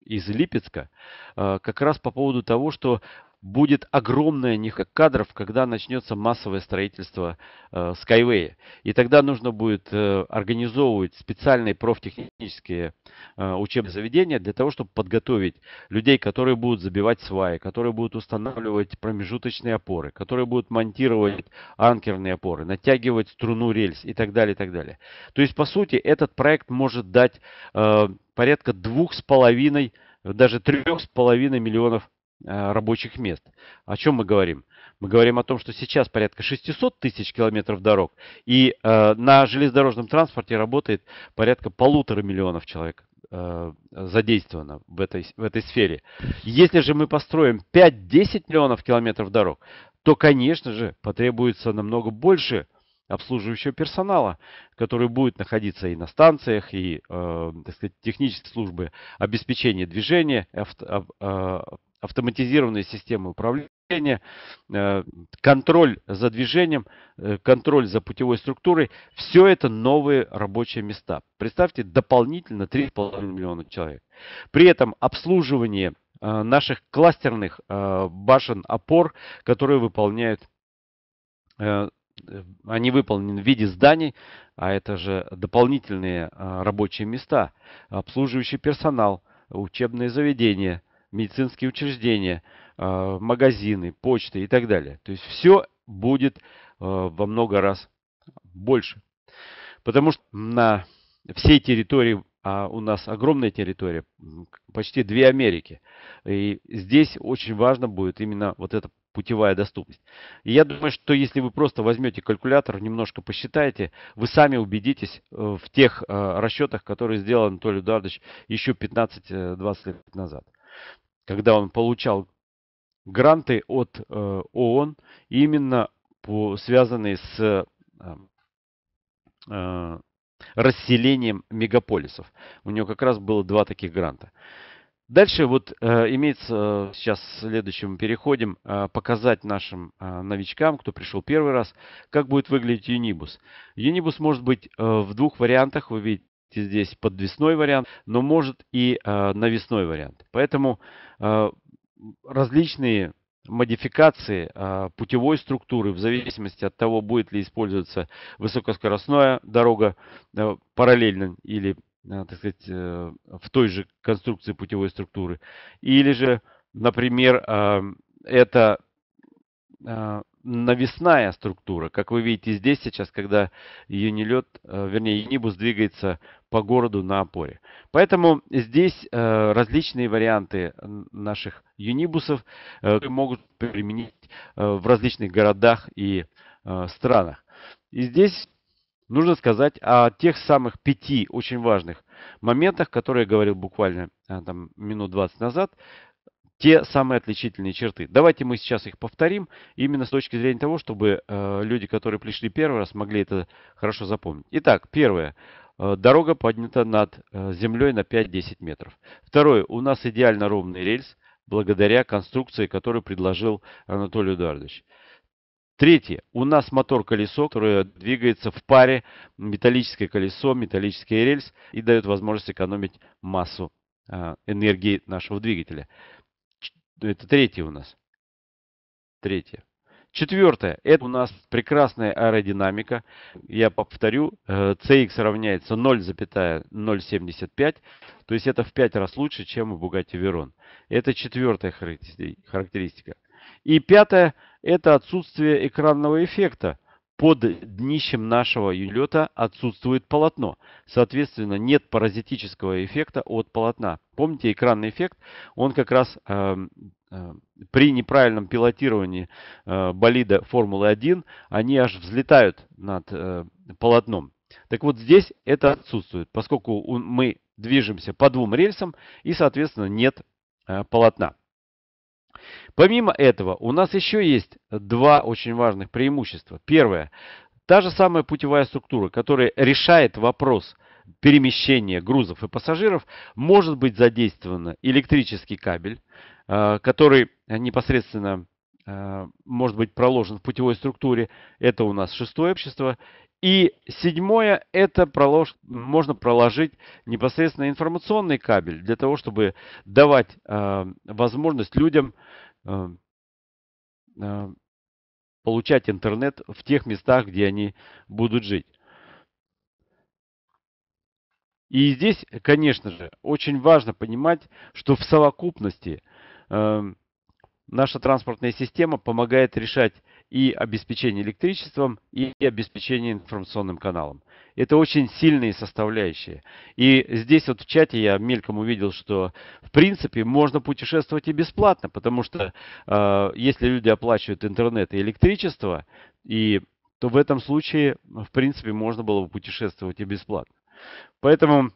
из Липецка а, как раз по поводу того, что будет огромная нехватка кадров, когда начнется массовое строительство э, Skyway. И тогда нужно будет э, организовывать специальные профтехнические э, учебные заведения для того, чтобы подготовить людей, которые будут забивать сваи, которые будут устанавливать промежуточные опоры, которые будут монтировать анкерные опоры, натягивать струну рельс и так далее, и так далее. То есть, по сути, этот проект может дать э, порядка 2,5, даже 3,5 миллионов э, рабочих мест. О чем мы говорим? Мы говорим о том, что сейчас порядка 600 тысяч километров дорог, и э, на железнодорожном транспорте работает порядка полутора миллионов человек э, задействовано в этой, в этой сфере. Если же мы построим 5-10 миллионов километров дорог, то, конечно же, потребуется намного больше э, обслуживающего персонала, который будет находиться и на станциях, и, э, так сказать, технические службы обеспечения движения, авто, э, автоматизированные системы управления, э, контроль за движением, э, контроль за путевой структурой. Все это новые рабочие места. Представьте, дополнительно 3,5 миллиона человек. При этом обслуживание э, наших кластерных э, башен опор, которые выполняют э, Э, они выполнены в виде зданий, а это же дополнительные а, рабочие места, обслуживающий персонал, учебные заведения, медицинские учреждения, а, магазины, почты и так далее. То есть все будет э, во много раз больше. Потому что на всей территории, а у нас огромная территория, почти две Америки. И здесь очень важно будет именно вот это путевая доступность. И я думаю, что если вы просто возьмете калькулятор, немножко посчитаете, вы сами убедитесь э, в тех э, расчетах, которые сделал Анатолий Эдуардович еще 15-20 э, лет назад, когда он получал гранты от ООН, именно по, связанные с расселением мегаполисов. У него как раз было два таких гранта. Дальше вот э, имеется, э, сейчас следующим переходим, э, показать нашим э, новичкам, кто пришел первый раз, как будет выглядеть Unibus. Unibus может быть э, в двух вариантах, вы видите здесь подвесной вариант, но может и э, навесной вариант. Поэтому э, различные модификации э, путевой структуры в зависимости от того, будет ли использоваться высокоскоростная дорога э, параллельно или Э, так сказать, э, в той же конструкции путевой структуры. Или же, например, а, это а, навесная структура. Как вы видите здесь сейчас, когда юнилет, э, вернее, юнибус двигается по городу на опоре. Поэтому здесь различные варианты наших юнибусов могут применить в различных городах и странах. И здесь нужно сказать о тех самых пяти очень важных моментах, которые я говорил буквально э, там, минут 20 назад, те самые отличительные черты. Давайте мы сейчас их повторим, именно с точки зрения того, чтобы э, люди, которые пришли первый раз, могли это хорошо запомнить. Итак, первое. Э, дорога поднята над э, землей на 5-10 метров. Второе. У нас идеально ровный рельс, благодаря конструкции, которую предложил Анатолий Эдуардович. Третье. У нас мотор-колесо, которое двигается в паре металлическое колесо, металлический рельс и дает возможность экономить массу э, энергии нашего двигателя. Это третье у нас. Третье. Четвертое. Это у нас прекрасная аэродинамика. Я повторю, CX э, равняется 0,075. То есть это в 5 раз лучше, чем у Bugatti Veyron. Это четвертая характеристика. И пятое – это отсутствие экранного эффекта. Под днищем нашего юлета отсутствует полотно. Соответственно, нет паразитического эффекта от полотна. Помните, экранный эффект, он как раз э, э, при неправильном пилотировании э, болида Формулы-1, они аж взлетают над э, полотном. Так вот, здесь это отсутствует, поскольку мы движемся по двум рельсам и, соответственно, нет э, полотна. Помимо этого, у нас еще есть два очень важных преимущества. Первое. Та же самая путевая структура, которая решает вопрос перемещения грузов и пассажиров, может быть задействована электрический кабель, э, который непосредственно э, может быть проложен в путевой структуре. Это у нас шестое общество. И седьмое, это пролож, можно проложить непосредственно информационный кабель для того, чтобы давать э, возможность людям э, э, получать интернет в тех местах, где они будут жить. И здесь, конечно же, очень важно понимать, что в совокупности э, наша транспортная система помогает решать и обеспечение электричеством, и обеспечение информационным каналом. Это очень сильные составляющие. И здесь вот в чате я мельком увидел, что в принципе можно путешествовать и бесплатно, потому что э, если люди оплачивают интернет и электричество, и, то в этом случае в принципе можно было бы путешествовать и бесплатно. Поэтому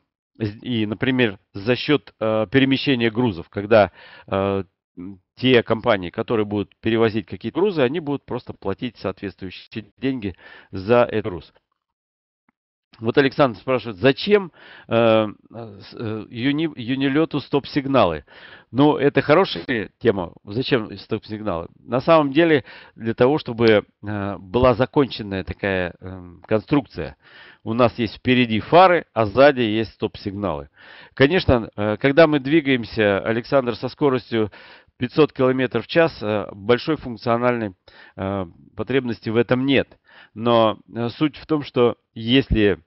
и, например, за счет э, перемещения грузов, когда э, те компании, которые будут перевозить какие-то грузы, они будут просто платить соответствующие деньги за этот груз. Вот Александр спрашивает, зачем э, э, э, юни, юнилету стоп-сигналы? Ну, это хорошая тема. Зачем стоп-сигналы? На самом деле, для того, чтобы э, была законченная такая э, конструкция. У нас есть впереди фары, а сзади есть стоп-сигналы. Конечно, э, когда мы двигаемся, Александр, со скоростью 500 км в час, э, большой функциональной потребности в этом нет. Но э, суть в том, что если,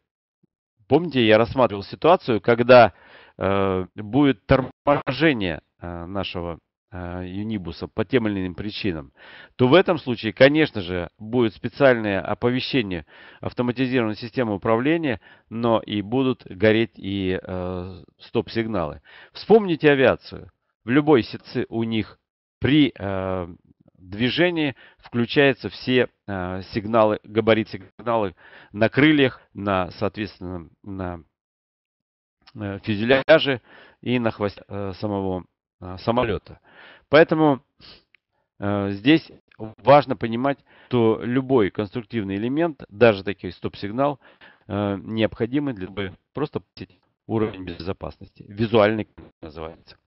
помните, я рассматривал ситуацию, когда э, будет торможение э, нашего э, Юнибуса по тем или иным причинам, то в этом случае, конечно же, будет специальное оповещение автоматизированной системы управления, но и будут гореть и э, стоп-сигналы. Вспомните авиацию. В любой ситуации у них при э, движении включаются все э, сигналы, габарит сигналы на крыльях, на, соответственно, на э, фюзеляже и на хвосте э, самого самолета. Поэтому здесь важно понимать, что любой конструктивный элемент, даже такой стоп-сигнал, необходимы для того, чтобы просто повысить уровень безопасности. Визуальный называется.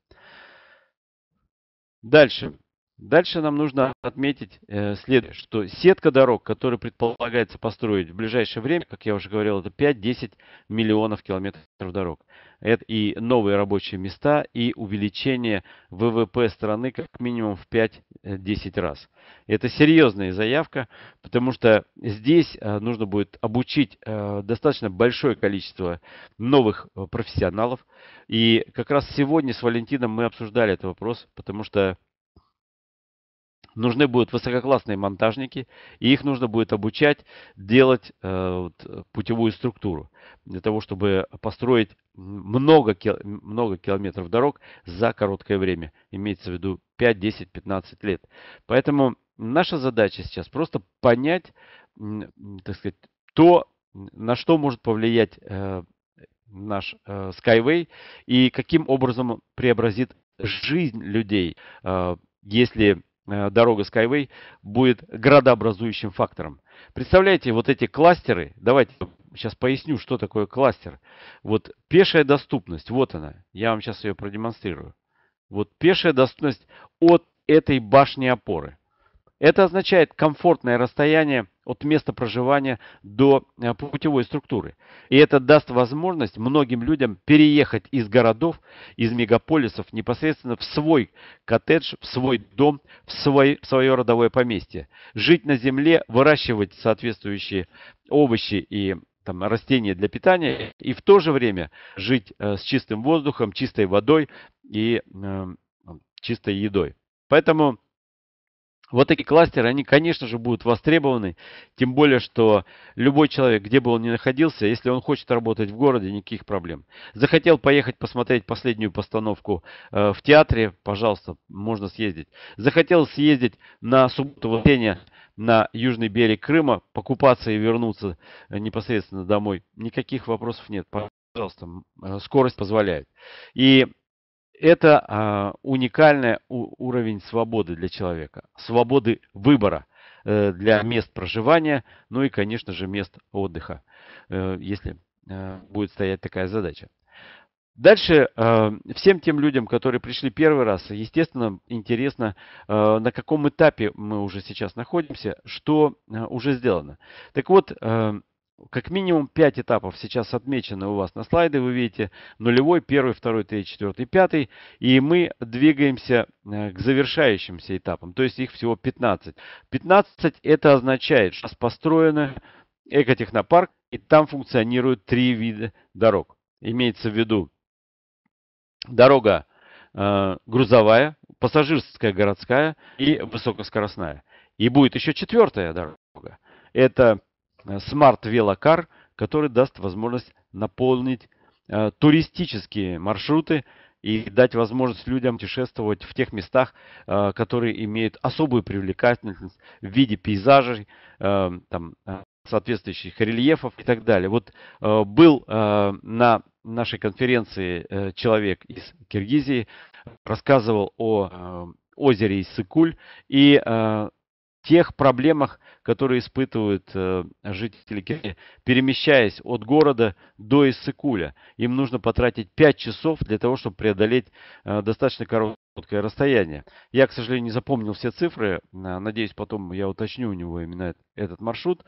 Дальше. Дальше нам нужно отметить э, следующее, что сетка дорог, которую предполагается построить в ближайшее время, как я уже говорил, это 5-10 миллионов километров дорог. Это и новые рабочие места, и увеличение ВВП страны как минимум в 5-10 раз. Это серьезная заявка, потому что здесь э, нужно будет обучить э, достаточно большое количество новых э, профессионалов. И как раз сегодня с Валентином мы обсуждали этот вопрос, потому что Нужны будут высококлассные монтажники, и их нужно будет обучать делать э, вот, путевую структуру для того, чтобы построить много, много километров дорог за короткое время. Имеется в виду 5, 10, 15 лет. Поэтому наша задача сейчас просто понять, так сказать, то, на что может повлиять э, наш э, Skyway и каким образом преобразит жизнь людей, э, если Э, дорога Skyway будет градообразующим фактором. Представляете, вот эти кластеры, давайте сейчас поясню, что такое кластер. Вот пешая доступность, вот она, я вам сейчас ее продемонстрирую. Вот пешая доступность от этой башни опоры. Это означает комфортное расстояние от места проживания до э, путевой структуры. И это даст возможность многим людям переехать из городов, из мегаполисов непосредственно в свой коттедж, в свой дом, в, свой, в свое родовое поместье. Жить на земле, выращивать соответствующие овощи и там, растения для питания, и в то же время жить э, с чистым воздухом, чистой водой и э, чистой едой. Поэтому вот такие кластеры, они, конечно же, будут востребованы, тем более, что любой человек, где бы он ни находился, если он хочет работать в городе, никаких проблем. Захотел поехать посмотреть последнюю постановку э, в театре, пожалуйста, можно съездить. Захотел съездить на субботу-воскресенье на южный берег Крыма, покупаться и вернуться э, непосредственно домой, никаких вопросов нет, пожалуйста, э, скорость позволяет. И это а, уникальный у, уровень свободы для человека, свободы выбора э, для мест проживания, ну и, конечно же, мест отдыха, э, если э, будет стоять такая задача. Дальше э, всем тем людям, которые пришли первый раз, естественно, интересно, э, на каком этапе мы уже сейчас находимся, что э, уже сделано. Так вот, как минимум 5 этапов сейчас отмечены у вас на слайде. Вы видите нулевой, первый, второй, третий, четвертый, пятый. И мы двигаемся э, к завершающимся этапам. То есть их всего 15. 15 это означает, что у нас построены экотехнопарк, и там функционируют три вида дорог. Имеется в виду дорога э, грузовая, пассажирская городская и высокоскоростная. И будет еще четвертая дорога. Это смарт-велокар, э, который даст возможность наполнить э, туристические маршруты и дать возможность людям путешествовать в тех местах, э, которые имеют особую привлекательность в виде пейзажей, там, соответствующих рельефов и так далее. Вот был на нашей конференции человек из Киргизии, рассказывал о озере Иссыкуль и тех проблемах, которые испытывают э, жители Киргизии, перемещаясь от города до Иссыкуля. Им нужно потратить 5 часов для того, чтобы преодолеть э, достаточно короткий короткое расстояние. Я, к сожалению, не запомнил все цифры. А, надеюсь, потом я уточню у него именно этот маршрут.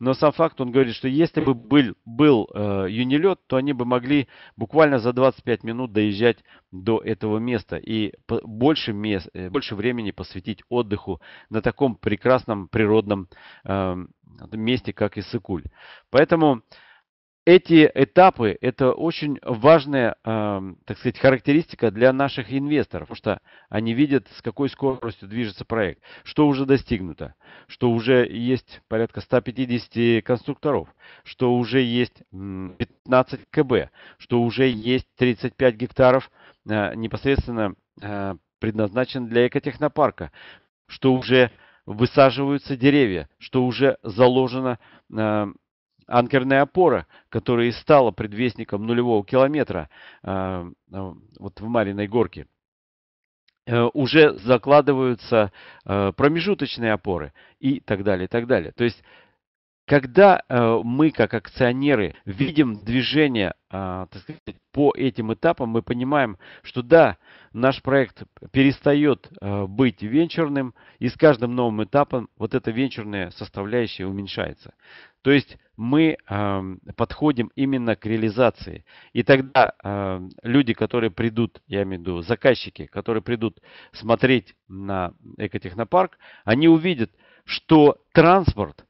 Но сам факт, он говорит, что если бы был, был э, юнилет, то они бы могли буквально за 25 минут доезжать до этого места и больше, мест, э, больше времени посвятить отдыху на таком прекрасном природном э, месте, как Иссыкуль. Поэтому эти этапы – это очень важная, эм, так сказать, характеристика для наших инвесторов, потому что они видят, с какой скоростью движется проект, что уже достигнуто, что уже есть порядка 150 конструкторов, что уже есть 15 КБ, что уже есть 35 гектаров э, непосредственно э, предназначен для экотехнопарка, что уже высаживаются деревья, что уже заложено э, анкерная опора, которая и стала предвестником нулевого километра э, э, вот в Мариной горке, э, уже закладываются промежуточные опоры и так далее, и так далее. То есть, когда мы, как акционеры, видим движение сказать, по этим этапам, мы понимаем, что да, наш проект перестает быть венчурным, и с каждым новым этапом вот эта венчурная составляющая уменьшается. То есть мы э, подходим именно к реализации. И тогда э, люди, которые придут, я имею в виду заказчики, которые придут смотреть на экотехнопарк, они увидят, что транспорт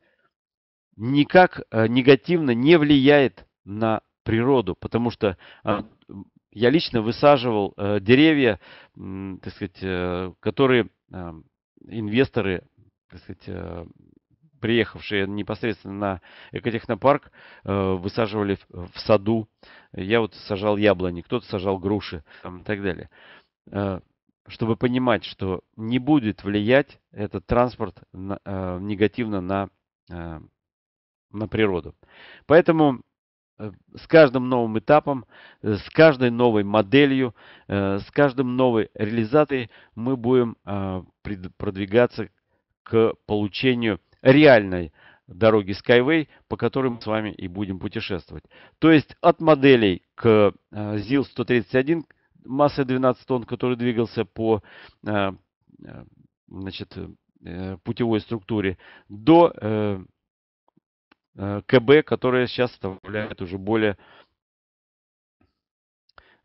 никак э, негативно не влияет на природу, потому что э, я лично высаживал э, деревья, э, так сказать, э, которые э, инвесторы так сказать, э, приехавшие непосредственно на экотехнопарк, э, высаживали в саду. Я вот сажал яблони, кто-то сажал груши там, и так далее. Э, чтобы понимать, что не будет влиять этот транспорт э, негативно на, на природу. Поэтому с каждым новым этапом, с каждой новой моделью, с каждым новой реализацией мы будем продвигаться к получению реальной дороги Skyway, по которой мы с вами и будем путешествовать. То есть от моделей к э, ЗИЛ-131 массой 12 тонн, который двигался по э, э, значит, путевой структуре, до КБ, которая сейчас составляет уже более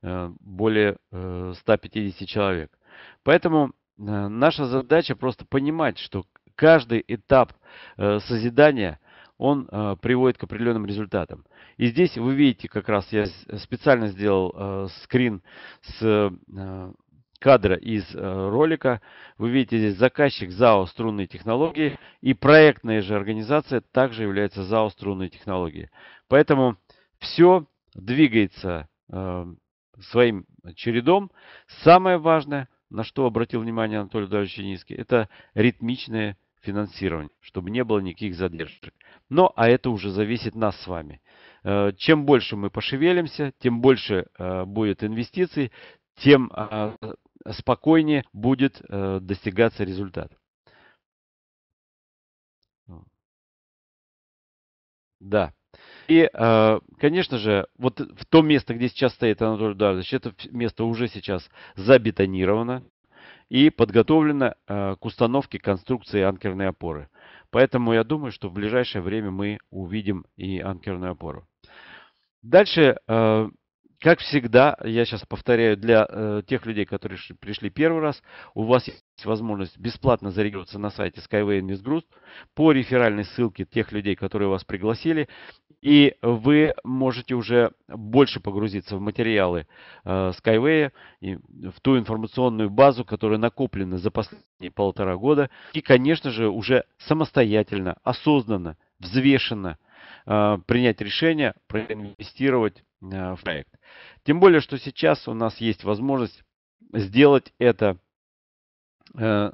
более 150 человек. Поэтому наша задача просто понимать, что каждый этап э, созидания, он э, приводит к определенным результатам. И здесь вы видите, как раз я специально сделал э, скрин с кадра из ролика. Вы видите здесь заказчик ЗАО «Струнные технологии» и проектная же организация также является ЗАО «Струнные технологии». Поэтому все двигается своим чередом. Самое важное на что обратил внимание Анатолий Давидович Чиницкий, это ритмичное финансирование, чтобы не было никаких задержек. Но, а это уже зависит нас с вами. Э, чем больше мы пошевелимся, тем больше э, будет инвестиций, тем а, спокойнее будет э, достигаться результат. Да. И, э, конечно же, вот в то место, где сейчас стоит Анатолий Эдуардович, это место уже сейчас забетонировано и подготовлено э, к установке конструкции анкерной опоры. Поэтому я думаю, что в ближайшее время мы увидим и анкерную опору. Дальше э, как всегда, я сейчас повторяю для э, тех людей, которые пришли первый раз, у вас есть возможность бесплатно зарегистрироваться на сайте Skyway Invest Group по реферальной ссылке тех людей, которые вас пригласили, и вы можете уже больше погрузиться в материалы э, Skyway и в ту информационную базу, которая накоплена за последние полтора года, и, конечно же, уже самостоятельно, осознанно, взвешенно э, принять решение проинвестировать Э, в проект. Тем более, что сейчас у нас есть возможность сделать это э,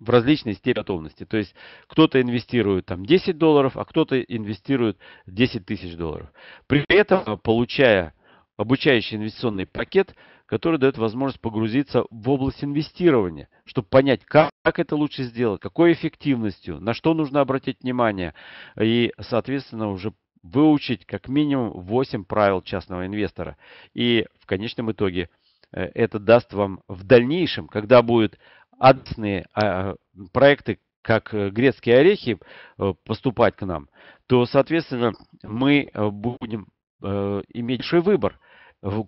в различной степени готовности. То есть кто-то инвестирует там 10 долларов, а кто-то инвестирует 10 тысяч долларов. При этом э, получая обучающий инвестиционный пакет, который дает возможность погрузиться в область инвестирования, чтобы понять, как, как это лучше сделать, какой эффективностью, на что нужно обратить внимание и, соответственно, уже выучить как минимум 8 правил частного инвестора. И в конечном итоге э, это даст вам в дальнейшем, когда будут адресные а, проекты, как э, грецкие орехи, э, поступать к нам, то, соответственно, мы будем иметь большой выбор,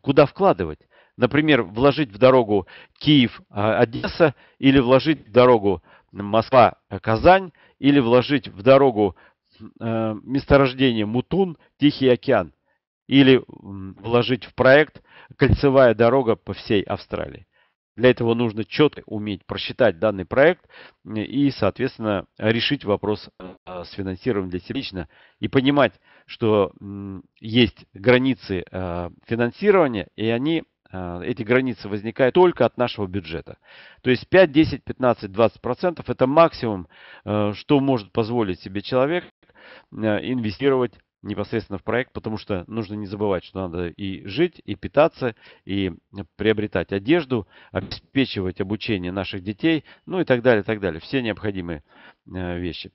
куда вкладывать. Например, вложить в дорогу Киев-Одесса а, или вложить в дорогу Москва-Казань или вложить в дорогу э, месторождение Мутун, Тихий океан, или вложить в проект кольцевая дорога по всей Австралии. Для этого нужно четко уметь просчитать данный проект э, и, соответственно, решить вопрос э, с финансированием для себя лично и понимать, что есть границы э, финансирования, и они эти границы возникают только от нашего бюджета. То есть 5, 10, 15, 20 процентов это максимум, что может позволить себе человек Э, инвестировать непосредственно в проект, потому что нужно не забывать, что надо и жить, и питаться, и приобретать одежду, обеспечивать обучение наших детей, ну и так далее, так далее. Все необходимые э, вещи.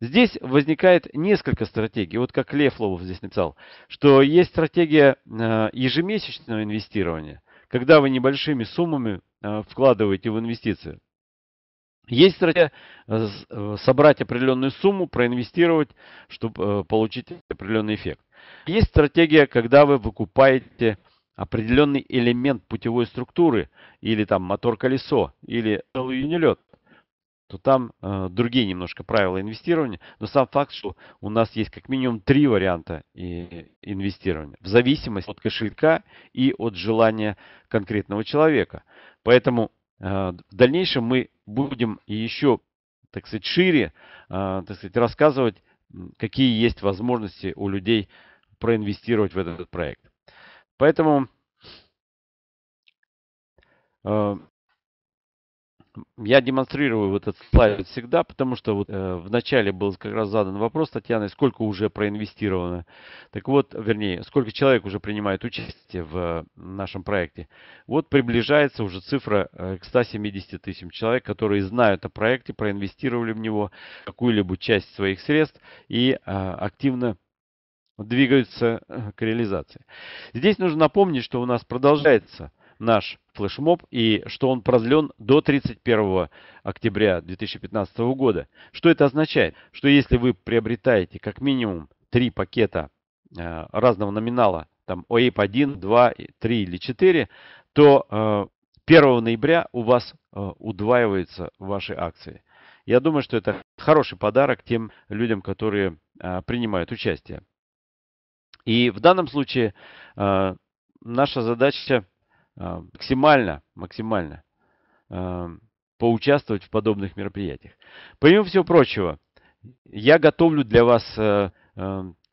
Здесь возникает несколько стратегий. Вот как Лев Лобов здесь написал, что есть стратегия э, ежемесячного инвестирования, когда вы небольшими суммами вкладываете в инвестиции. Есть стратегия э, э, собрать определенную сумму, проинвестировать, чтобы э, получить определенный эффект. Есть стратегия, когда вы выкупаете определенный элемент путевой структуры, или там мотор-колесо, или целый юнилет, то там э, другие немножко правила инвестирования. Но сам факт, что у нас есть как минимум три варианта и, инвестирования, в зависимости от кошелька и от желания конкретного человека. Поэтому в дальнейшем мы будем еще, так сказать, шире, а, так сказать, рассказывать, какие есть возможности у людей проинвестировать в этот проект. Поэтому а, я демонстрирую этот слайд всегда, потому что вот э, в начале был как раз задан вопрос Татьяной, сколько уже проинвестировано. Так вот, вернее, сколько человек уже принимает участие в э, нашем проекте. Вот приближается уже цифра э, к 170 тысяч человек, которые знают о проекте, проинвестировали в него какую-либо часть своих средств и э, активно двигаются э, к реализации. Здесь нужно напомнить, что у нас продолжается наш флешмоб и что он продлен до 31 октября 2015 года. Что это означает? Что если вы приобретаете как минимум три пакета э, разного номинала, там OAP 1, 2, 3 или 4, то 1 э, ноября у вас э, удваиваются ваши акции. Я думаю, что это хороший подарок тем людям, которые э, принимают участие. И в данном случае наша задача а, максимально, максимально а, поучаствовать в подобных мероприятиях. Помимо всего прочего, я готовлю для вас а,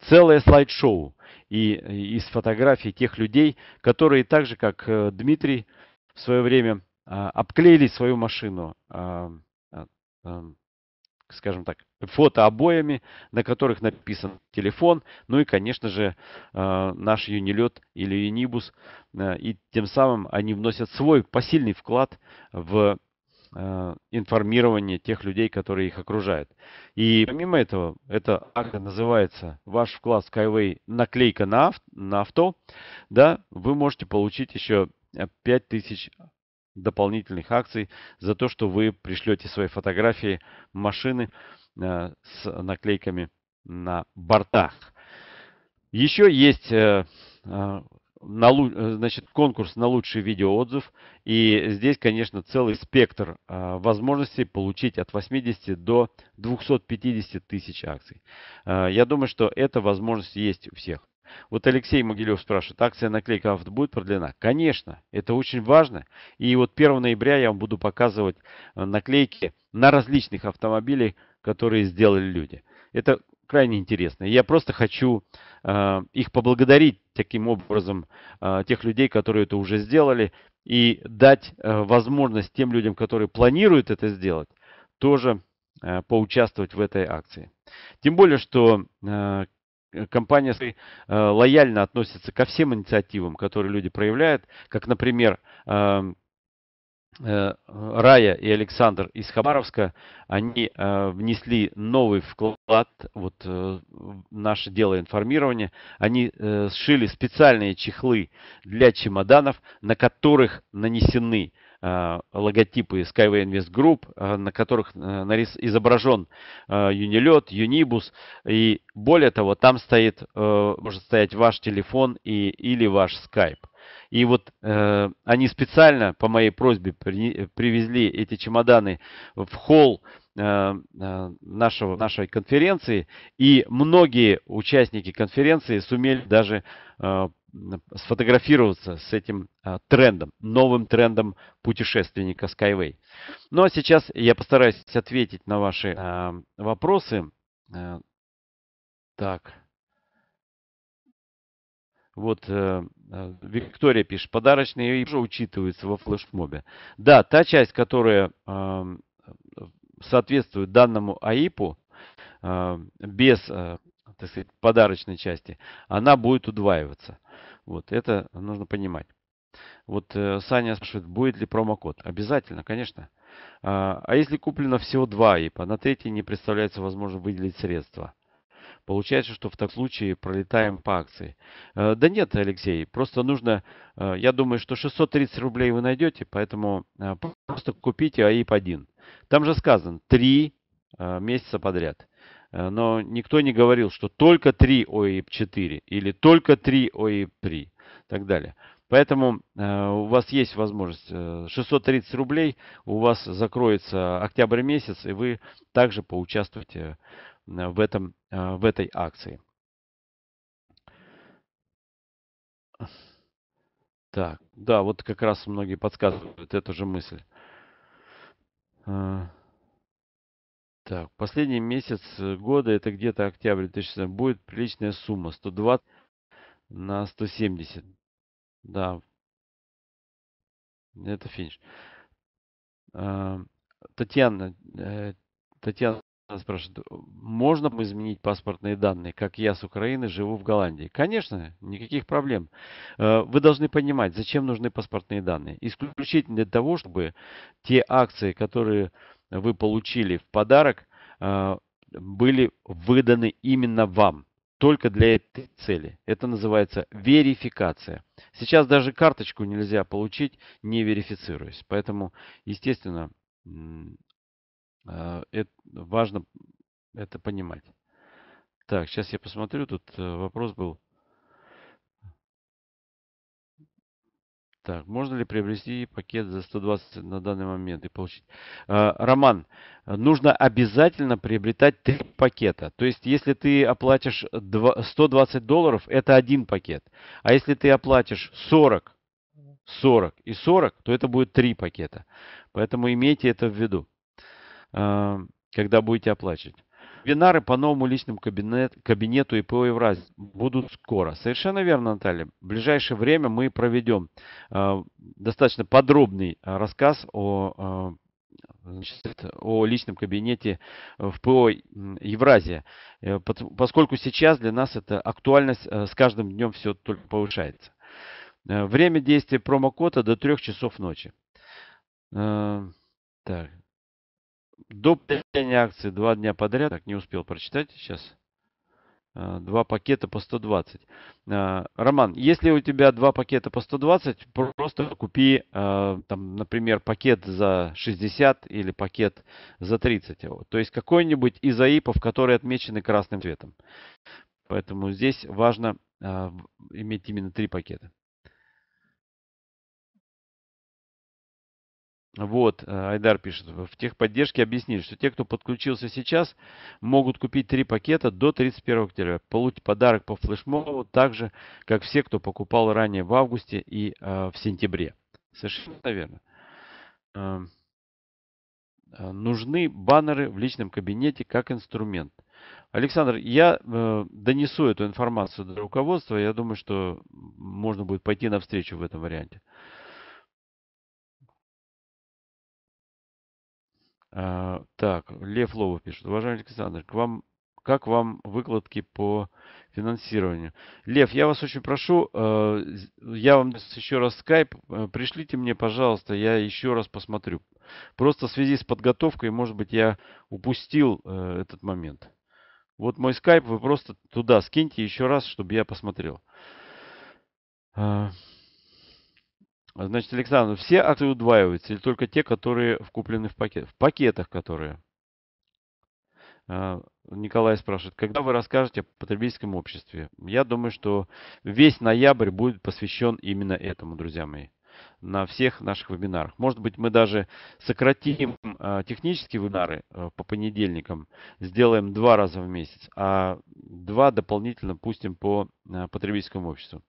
целое слайд-шоу и, из фотографий тех людей, которые так же, как э, Дмитрий в свое время обклеили свою машину, скажем так, фотообоями, на которых написан телефон, ну и, конечно же, э, наш Юнилет или Юнибус. Э, и тем самым они вносят свой посильный вклад в э, информирование тех людей, которые их окружают. И помимо этого, эта акция называется «Ваш вклад Skyway наклейка на, авто», на авто», да, вы можете получить еще 5000 дополнительных акций за то, что вы пришлете свои фотографии машины, Э, с наклейками на бортах. Еще есть э, э, значит, конкурс на лучший видеоотзыв. И здесь, конечно, целый спектр возможностей получить от 80 до 250 тысяч акций. я думаю, что эта возможность есть у всех. Вот Алексей Могилев спрашивает, акция наклейка авто будет продлена? Конечно, это очень важно. И вот 1 ноября я вам буду показывать наклейки на различных автомобилях, которые сделали люди. Это крайне интересно. Я просто хочу э, их поблагодарить таким образом, э, тех людей, которые это уже сделали, и дать э, возможность тем людям, которые планируют это сделать, тоже э, поучаствовать в этой акции. Тем более, что э, компания э, лояльно относится ко всем инициативам, которые люди проявляют, как, например, э, Э, Рая и Александр из Хабаровска, они э, внесли новый вклад вот, э, в наше дело информирования. Они сшили специальные чехлы для чемоданов, на которых нанесены логотипы Skyway Invest Group, на которых нарис... изображен Юнилет, Юнибус. И более того, там стоит, может стоять ваш телефон и... или ваш Skype. И вот э, они специально по моей просьбе при, привезли эти чемоданы в холл э, э, нашего, нашей конференции, и многие участники конференции сумели даже э, сфотографироваться с этим э, трендом, новым трендом путешественника Skyway. Ну а сейчас я постараюсь ответить на ваши э, вопросы. Э, так. Вот Э, Виктория пишет, подарочные и уже учитываются во флешмобе. Да, та часть, которая эм, соответствует данному АИПу, э, без э, так сказать, подарочной части, она будет удваиваться. Вот это нужно понимать. Вот Саня спрашивает, будет ли промокод? Обязательно, конечно. А, а если куплено всего два АИПа, на третий не представляется возможно выделить средства. Получается, что в таком случае пролетаем по акции. Э, да нет, Алексей, просто нужно, э, я думаю, что 630 рублей вы найдете, поэтому э, просто купите АИП-1. Там же сказано 3 месяца подряд. Но никто не говорил, что только 3 ОИП-4 или только 3 ОИП-3 и так далее. Поэтому у вас есть возможность. 630 рублей у вас закроется октябрь месяц, и вы также поучаствуете Э, в, этом, э, в этой акции. Так, да, вот как раз многие подсказывают эту же мысль. Э, так, последний месяц года, это где-то октябрь 2016, будет приличная сумма, 120 на 170. Да, это финиш. Татьяна, Татьяна она спрашивает, можно изменить паспортные данные, как я с Украины живу в Голландии? Конечно, никаких проблем. Э, вы должны понимать, зачем нужны паспортные данные. Исключительно для того, чтобы те акции, которые вы получили в подарок, э, были выданы именно вам. Только для этой цели. Это называется верификация. Сейчас даже карточку нельзя получить, не верифицируясь. Поэтому, естественно, Э, это важно это понимать. Так, сейчас я посмотрю. Тут э, вопрос был. Так, можно ли приобрести пакет за 120 на данный момент и получить? Э, Роман, нужно обязательно приобретать три пакета. То есть, если ты оплатишь 120 долларов, это один пакет. А если ты оплатишь 40, 40 и 40, то это будет три пакета. Поэтому имейте это в виду. А, когда будете оплачивать. Вебинары по новому личному кабинет, кабинету ИПО Евразии будут скоро. Совершенно верно, Наталья. В ближайшее время мы проведем э, достаточно подробный а, рассказ о, э, значит, о личном кабинете в ПО Евразия, э, поскольку сейчас для нас эта актуальность э, с каждым днем все только повышается. Э, время действия промокода до 3 часов ночи. Э, так, до падения акции два дня подряд, так не успел прочитать сейчас, а, два пакета по 120. А, Роман, если у тебя два пакета по 120, просто купи, а, там, например, пакет за 60 или пакет за 30. То есть какой-нибудь из АИПов, которые отмечены красным цветом. Поэтому здесь важно иметь именно три пакета. Вот, э, Айдар пишет, в техподдержке объяснили, что те, кто подключился сейчас, могут купить три пакета до 31 октября, получить подарок по флешмобу, так же, как все, кто покупал ранее в августе и э, в сентябре. Совершенно верно. Эм, э, нужны баннеры в личном кабинете как инструмент. Александр, я э, донесу эту информацию до руководства, я думаю, что можно будет пойти навстречу в этом варианте. Э, А, так, Лев Лоба пишет. Уважаемый Александр, к вам, как вам выкладки по финансированию? Лев, я вас очень прошу, э, я вам еще раз скайп, э, пришлите мне, пожалуйста, я еще раз посмотрю. Просто в связи с подготовкой, может быть, я упустил э, этот момент. Вот мой скайп, вы просто туда скиньте еще раз, чтобы я посмотрел. А, Значит, Александр, все акции удваиваются или только те, которые вкуплены в пакет? В пакетах, которые. А, Николай спрашивает, когда вы расскажете о потребительском обществе? Я думаю, что весь ноябрь будет посвящен именно этому, друзья мои на всех наших вебинарах. Может быть, мы даже сократим э, технические вебинары э, по понедельникам, сделаем два раза в месяц, а два дополнительно пустим по э, потребительскому обществу.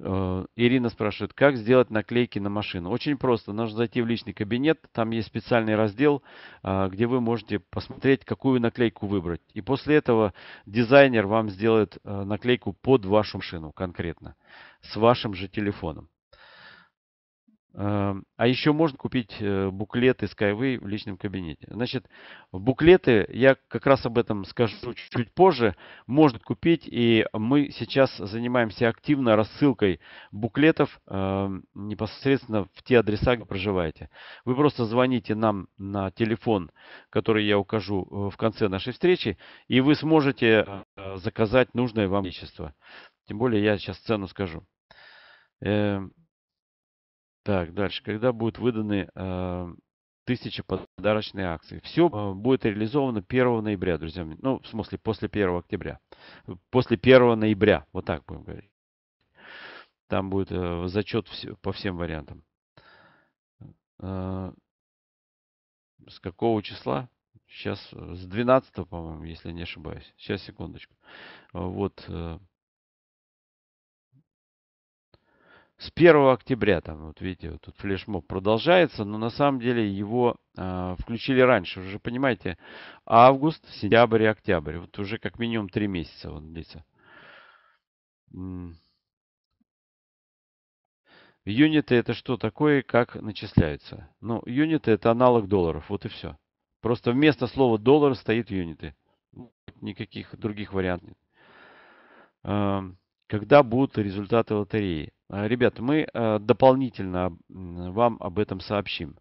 Э, Ирина спрашивает, как сделать наклейки на машину? Очень просто. Нужно зайти в личный кабинет, там есть специальный раздел, э, где вы можете посмотреть, какую наклейку выбрать. И после этого дизайнер вам сделает э, наклейку под вашу машину конкретно, с вашим же телефоном. Эм, а еще можно купить э, буклеты Skyway в личном кабинете. Значит, в буклеты, я как раз об этом скажу чуть позже, можно купить. И мы сейчас занимаемся активно рассылкой буклетов эм, непосредственно в те адреса, где проживаете. Вы просто звоните нам на телефон, который я укажу э, в конце нашей встречи, и вы сможете э, заказать нужное вам количество. Тем более я сейчас цену скажу. Эм, так, дальше. Когда будут выданы э, 1000 подарочные акций? Все э, будет реализовано 1 ноября, друзья. мои. Ну, в смысле, после 1 октября. После 1 ноября. Вот так будем говорить. Там будет э, зачет все, по всем вариантам. Э, с какого числа? Сейчас э, с 12, по-моему, если не ошибаюсь. Сейчас, секундочку. Э, вот. Э, с 1 октября, там, вот видите, вот тут флешмоб продолжается, но на самом деле его э, включили раньше, уже понимаете, август, сентябрь октябрь, вот уже как минимум 3 месяца он длится. Юниты это что такое, как начисляются? Ну, юниты это аналог долларов, вот и все. Просто вместо слова доллар стоит юниты. Ну, никаких других вариантов нет когда будут результаты лотереи. А, ребят, мы а, дополнительно вам об этом сообщим,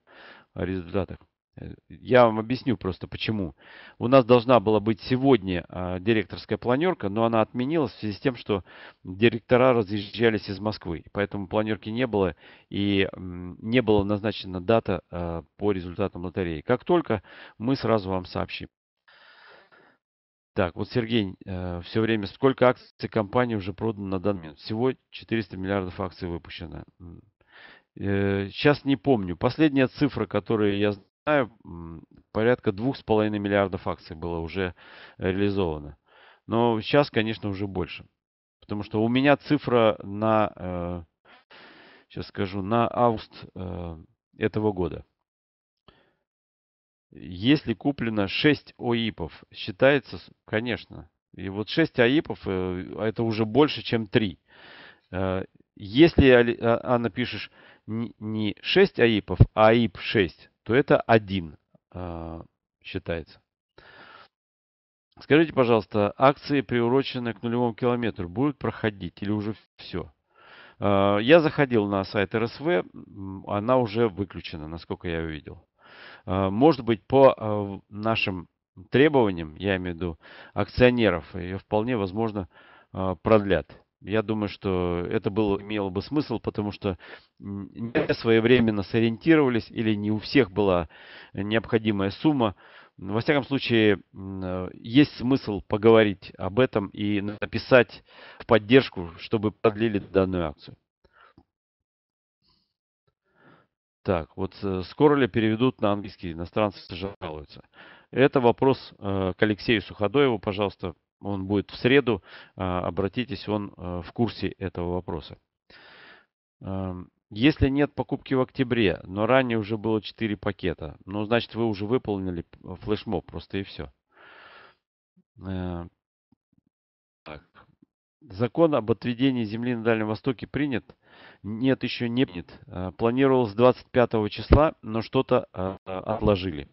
о результатах. Э, я вам объясню просто почему. У нас должна была быть сегодня а, директорская планерка, но она отменилась в связи с тем, что директора разъезжались из Москвы. Поэтому планерки не было и не была назначена дата по результатам лотереи. Как только мы сразу вам сообщим. Так, вот Сергей, э, все время, сколько акций компании уже продано на данный момент? Всего 400 миллиардов акций выпущено. Э, сейчас не помню. Последняя цифра, которую я знаю, порядка 2,5 миллиардов акций было уже реализовано. Но сейчас, конечно, уже больше. Потому что у меня цифра на, э, сейчас скажу, на август э, этого года. Если куплено 6 ОИПов, считается, конечно. И вот 6 ОИПов, э, это уже больше, чем 3. Э, если, а, Анна, пишешь не 6 АИПов, а АИП 6, то это 1 э, считается. Скажите, пожалуйста, акции, приуроченные к нулевому километру, будут проходить или уже все? Я заходил на сайт РСВ, она уже выключена, насколько я увидел. Э, может быть, по э, нашим требованиям, я имею в виду акционеров, ее вполне возможно э, продлят. Я думаю, что это было, имело бы смысл, потому что не своевременно сориентировались или не у всех была необходимая сумма. Во всяком случае, есть смысл поговорить об этом и написать в поддержку, чтобы продлили данную акцию. Так, вот э, скоро ли переведут на английский? Иностранцы жалуются. Это вопрос э, к Алексею Суходоеву, пожалуйста. Он будет в среду. Э, обратитесь, он э, в курсе этого вопроса. Эм, если нет покупки в октябре, но ранее уже было 4 пакета, ну, значит, вы уже выполнили флешмоб просто и все. Так. Закон об отведении земли на Дальнем Востоке принят. Нет, еще не нет. А, планировалось 25 числа, но что-то а, отложили.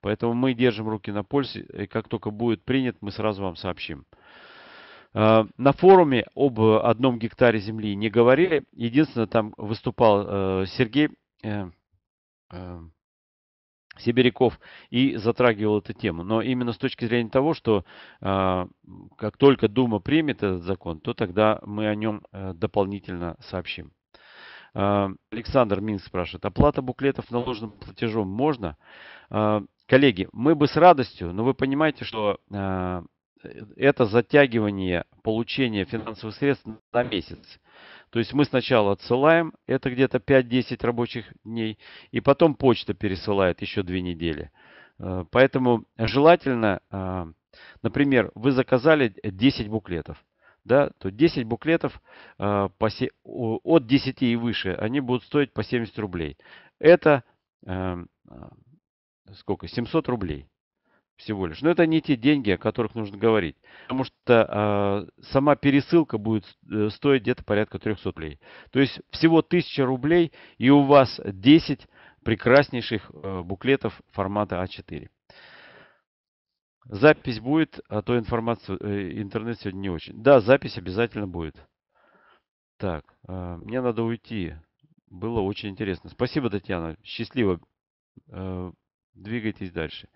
Поэтому мы держим руки на пульсе, и как только будет принят, мы сразу вам сообщим. А, на форуме об одном гектаре земли не говорили. Единственное, там выступал э, Сергей э, э, Сибиряков и затрагивал эту тему. Но именно с точки зрения того, что э, как только Дума примет этот закон, то тогда мы о нем э, дополнительно сообщим. Э, Александр Минск спрашивает, оплата буклетов наложенным платежом можно? А, коллеги, мы бы с радостью, но вы понимаете, что это затягивание получения финансовых средств на месяц. То есть мы сначала отсылаем, это где-то 5-10 рабочих дней, и потом почта пересылает еще 2 недели. Э, поэтому желательно, э, например, вы заказали 10 буклетов, да, то 10 буклетов э, от 10 и выше, они будут стоить по 70 рублей. Это сколько? 700 рублей всего лишь. Но это не те деньги, о которых нужно говорить. Потому что э, сама пересылка будет э, стоить где-то порядка 300 рублей. То есть всего 1000 рублей и у вас 10 прекраснейших э, буклетов формата А4. Запись будет, а то информация, э, интернет сегодня не очень. Да, запись обязательно будет. Так, э, мне надо уйти. Было очень интересно. Спасибо, Татьяна. Счастливо. Э, двигайтесь дальше.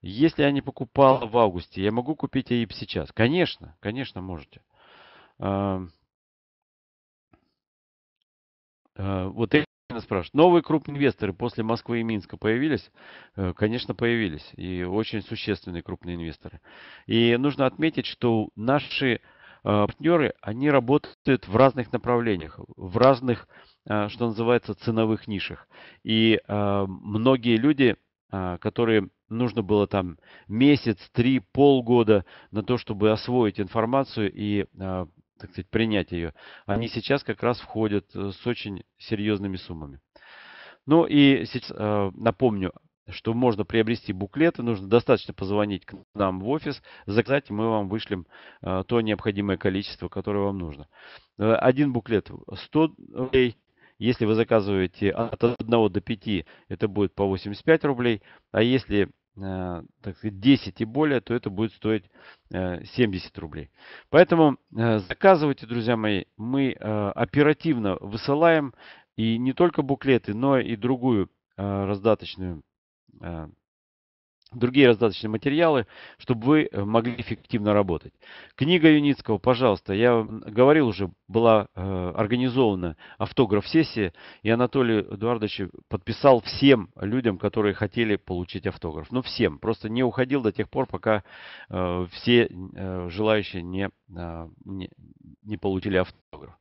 Если я не покупал в августе, я могу купить AIP сейчас? Конечно, конечно, можете. Эм, э, вот Ирина спрашивает. Новые крупные инвесторы после Москвы и Минска появились? Э, конечно, появились. И очень существенные крупные инвесторы. И нужно отметить, что наши э, партнеры, они работают в разных направлениях, в разных, что называется, ценовых нишах. И многие люди, которые нужно было там месяц, три, полгода на то, чтобы освоить информацию и, а, так сказать, принять ее. Они сейчас как раз входят э, с очень серьезными суммами. Ну и сейчас а, напомню, что можно приобрести буклеты, нужно достаточно позвонить к нам в офис, заказать, мы вам вышлем а, то необходимое количество, которое вам нужно. Э, один буклет 100 рублей, если вы заказываете от 1 до 5, это будет по 85 рублей. А если Э, так сказать, 10 и более, то это будет стоить 70 э, рублей. Поэтому э, заказывайте, друзья мои. Мы оперативно высылаем и не только буклеты, но и другую раздаточную другие раздаточные материалы, чтобы вы э, могли эффективно работать. Книга Юницкого, пожалуйста, я говорил уже, была э, организована автограф-сессия, и Анатолий Эдуардович подписал всем людям, которые хотели получить автограф. Ну, всем. Просто не уходил до тех пор, пока э, все желающие не, не, не получили автограф.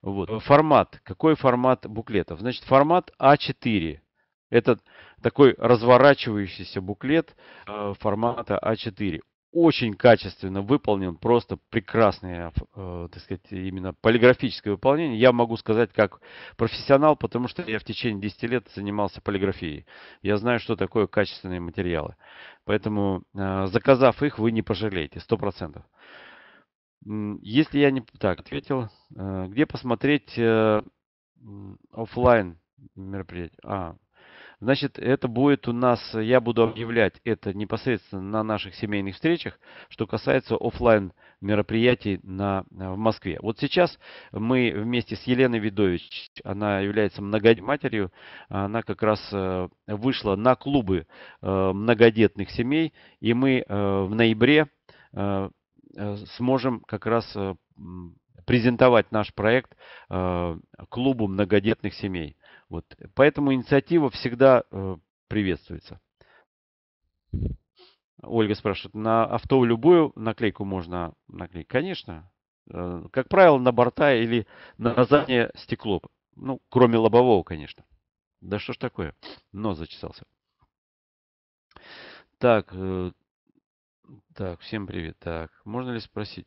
Вот. Формат. Какой формат буклетов? Значит, формат А4. Этот такой разворачивающийся буклет э, формата А4. Очень качественно выполнен, просто прекрасное, э, так сказать, именно полиграфическое выполнение. Я могу сказать как профессионал, потому что я в течение 10 лет занимался полиграфией. Я знаю, что такое качественные материалы. Поэтому э, заказав их, вы не пожалеете, 100%. Если я не так ответил, где посмотреть офлайн мероприятие? А, Значит, это будет у нас, я буду объявлять это непосредственно на наших семейных встречах, что касается офлайн мероприятий на, э, в Москве. Вот сейчас мы вместе с Еленой Видович, она является многоматерью, она как раз э, вышла на клубы э, многодетных семей, и мы в ноябре сможем как раз презентовать наш проект клубу многодетных семей. Вот. Поэтому инициатива всегда э, приветствуется. Ольга спрашивает, на авто любую наклейку можно наклеить? Конечно. Э, как правило, на борта или на заднее стекло. Ну, кроме лобового, конечно. Да что ж такое? Нос зачесался. Так, э, так, всем привет. Так, можно ли спросить?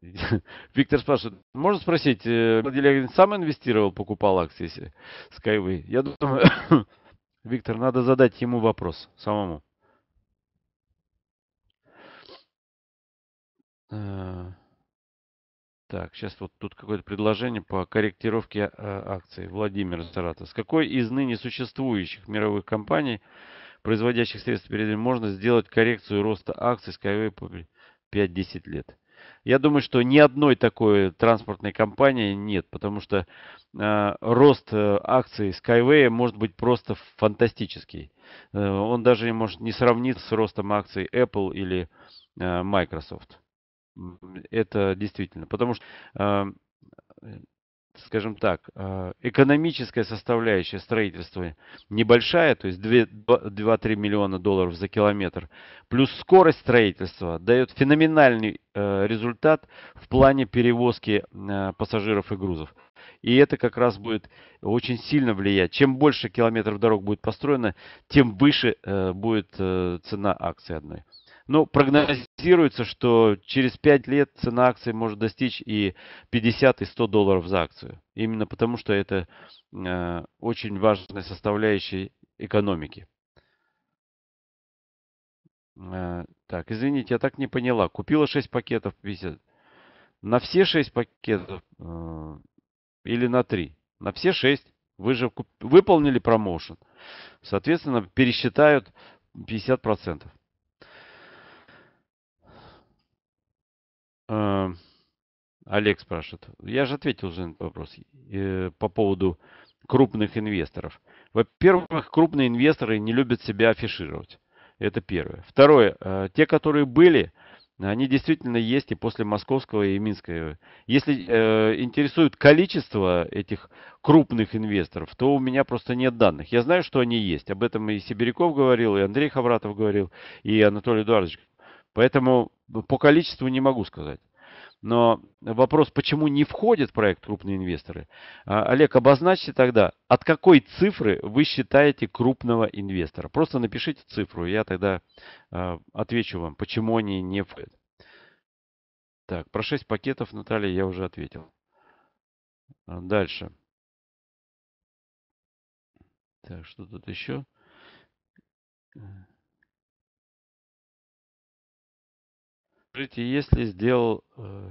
(laughs) Виктор спрашивает, можно спросить, э, Владимир сам инвестировал, покупал акции Skyway? Я думаю, (coughs) Виктор, надо задать ему вопрос самому. Э, так, сейчас вот тут какое-то предложение по корректировке а, акций. Владимир Саратов. С какой из ныне существующих мировых компаний, производящих средства перед можно сделать коррекцию роста акций Skyway по 5-10 лет? Я думаю, что ни одной такой транспортной компании нет, потому что э, рост э, акций Skyway может быть просто фантастический. Э, он даже может не сравниться с ростом акций Apple или э, Microsoft. Это действительно, потому что э, скажем так, э, экономическая составляющая строительства небольшая, то есть 2-3 миллиона долларов за километр, плюс скорость строительства дает феноменальный э, результат в плане перевозки э, пассажиров и грузов. И это как раз будет очень сильно влиять. Чем больше километров дорог будет построено, тем выше будет цена акции одной. Ну, прогнозируется, что через 5 лет цена акции может достичь и 50 и 100 долларов за акцию. Именно потому, что это э, очень важная составляющая экономики. Э, так, извините, я так не поняла. Купила 6 пакетов 50. На все 6 пакетов э, или на 3? На все 6. Вы же куп... выполнили промоушен. Соответственно, пересчитают 50%. процентов. Эм, Олег спрашивает. Я же ответил уже на вопрос э, по поводу крупных инвесторов. Во-первых, крупные инвесторы не любят себя афишировать. Это первое. Второе. Э, те, которые были, они действительно есть и после московского и минского. Если э, интересует количество этих крупных инвесторов, то у меня просто нет данных. Я знаю, что они есть. Об этом и Сибиряков говорил, и Андрей Хавратов говорил, и Анатолий Эдуардович. Поэтому по количеству не могу сказать. Но вопрос, почему не входят в проект крупные инвесторы? А, Олег, обозначьте тогда, от какой цифры вы считаете крупного инвестора? Просто напишите цифру, я тогда а, отвечу вам, почему они не входят. Так, про 6 пакетов, Наталья, я уже ответил. А, дальше. Так, что тут еще? Э, Смотрите, если сделал э,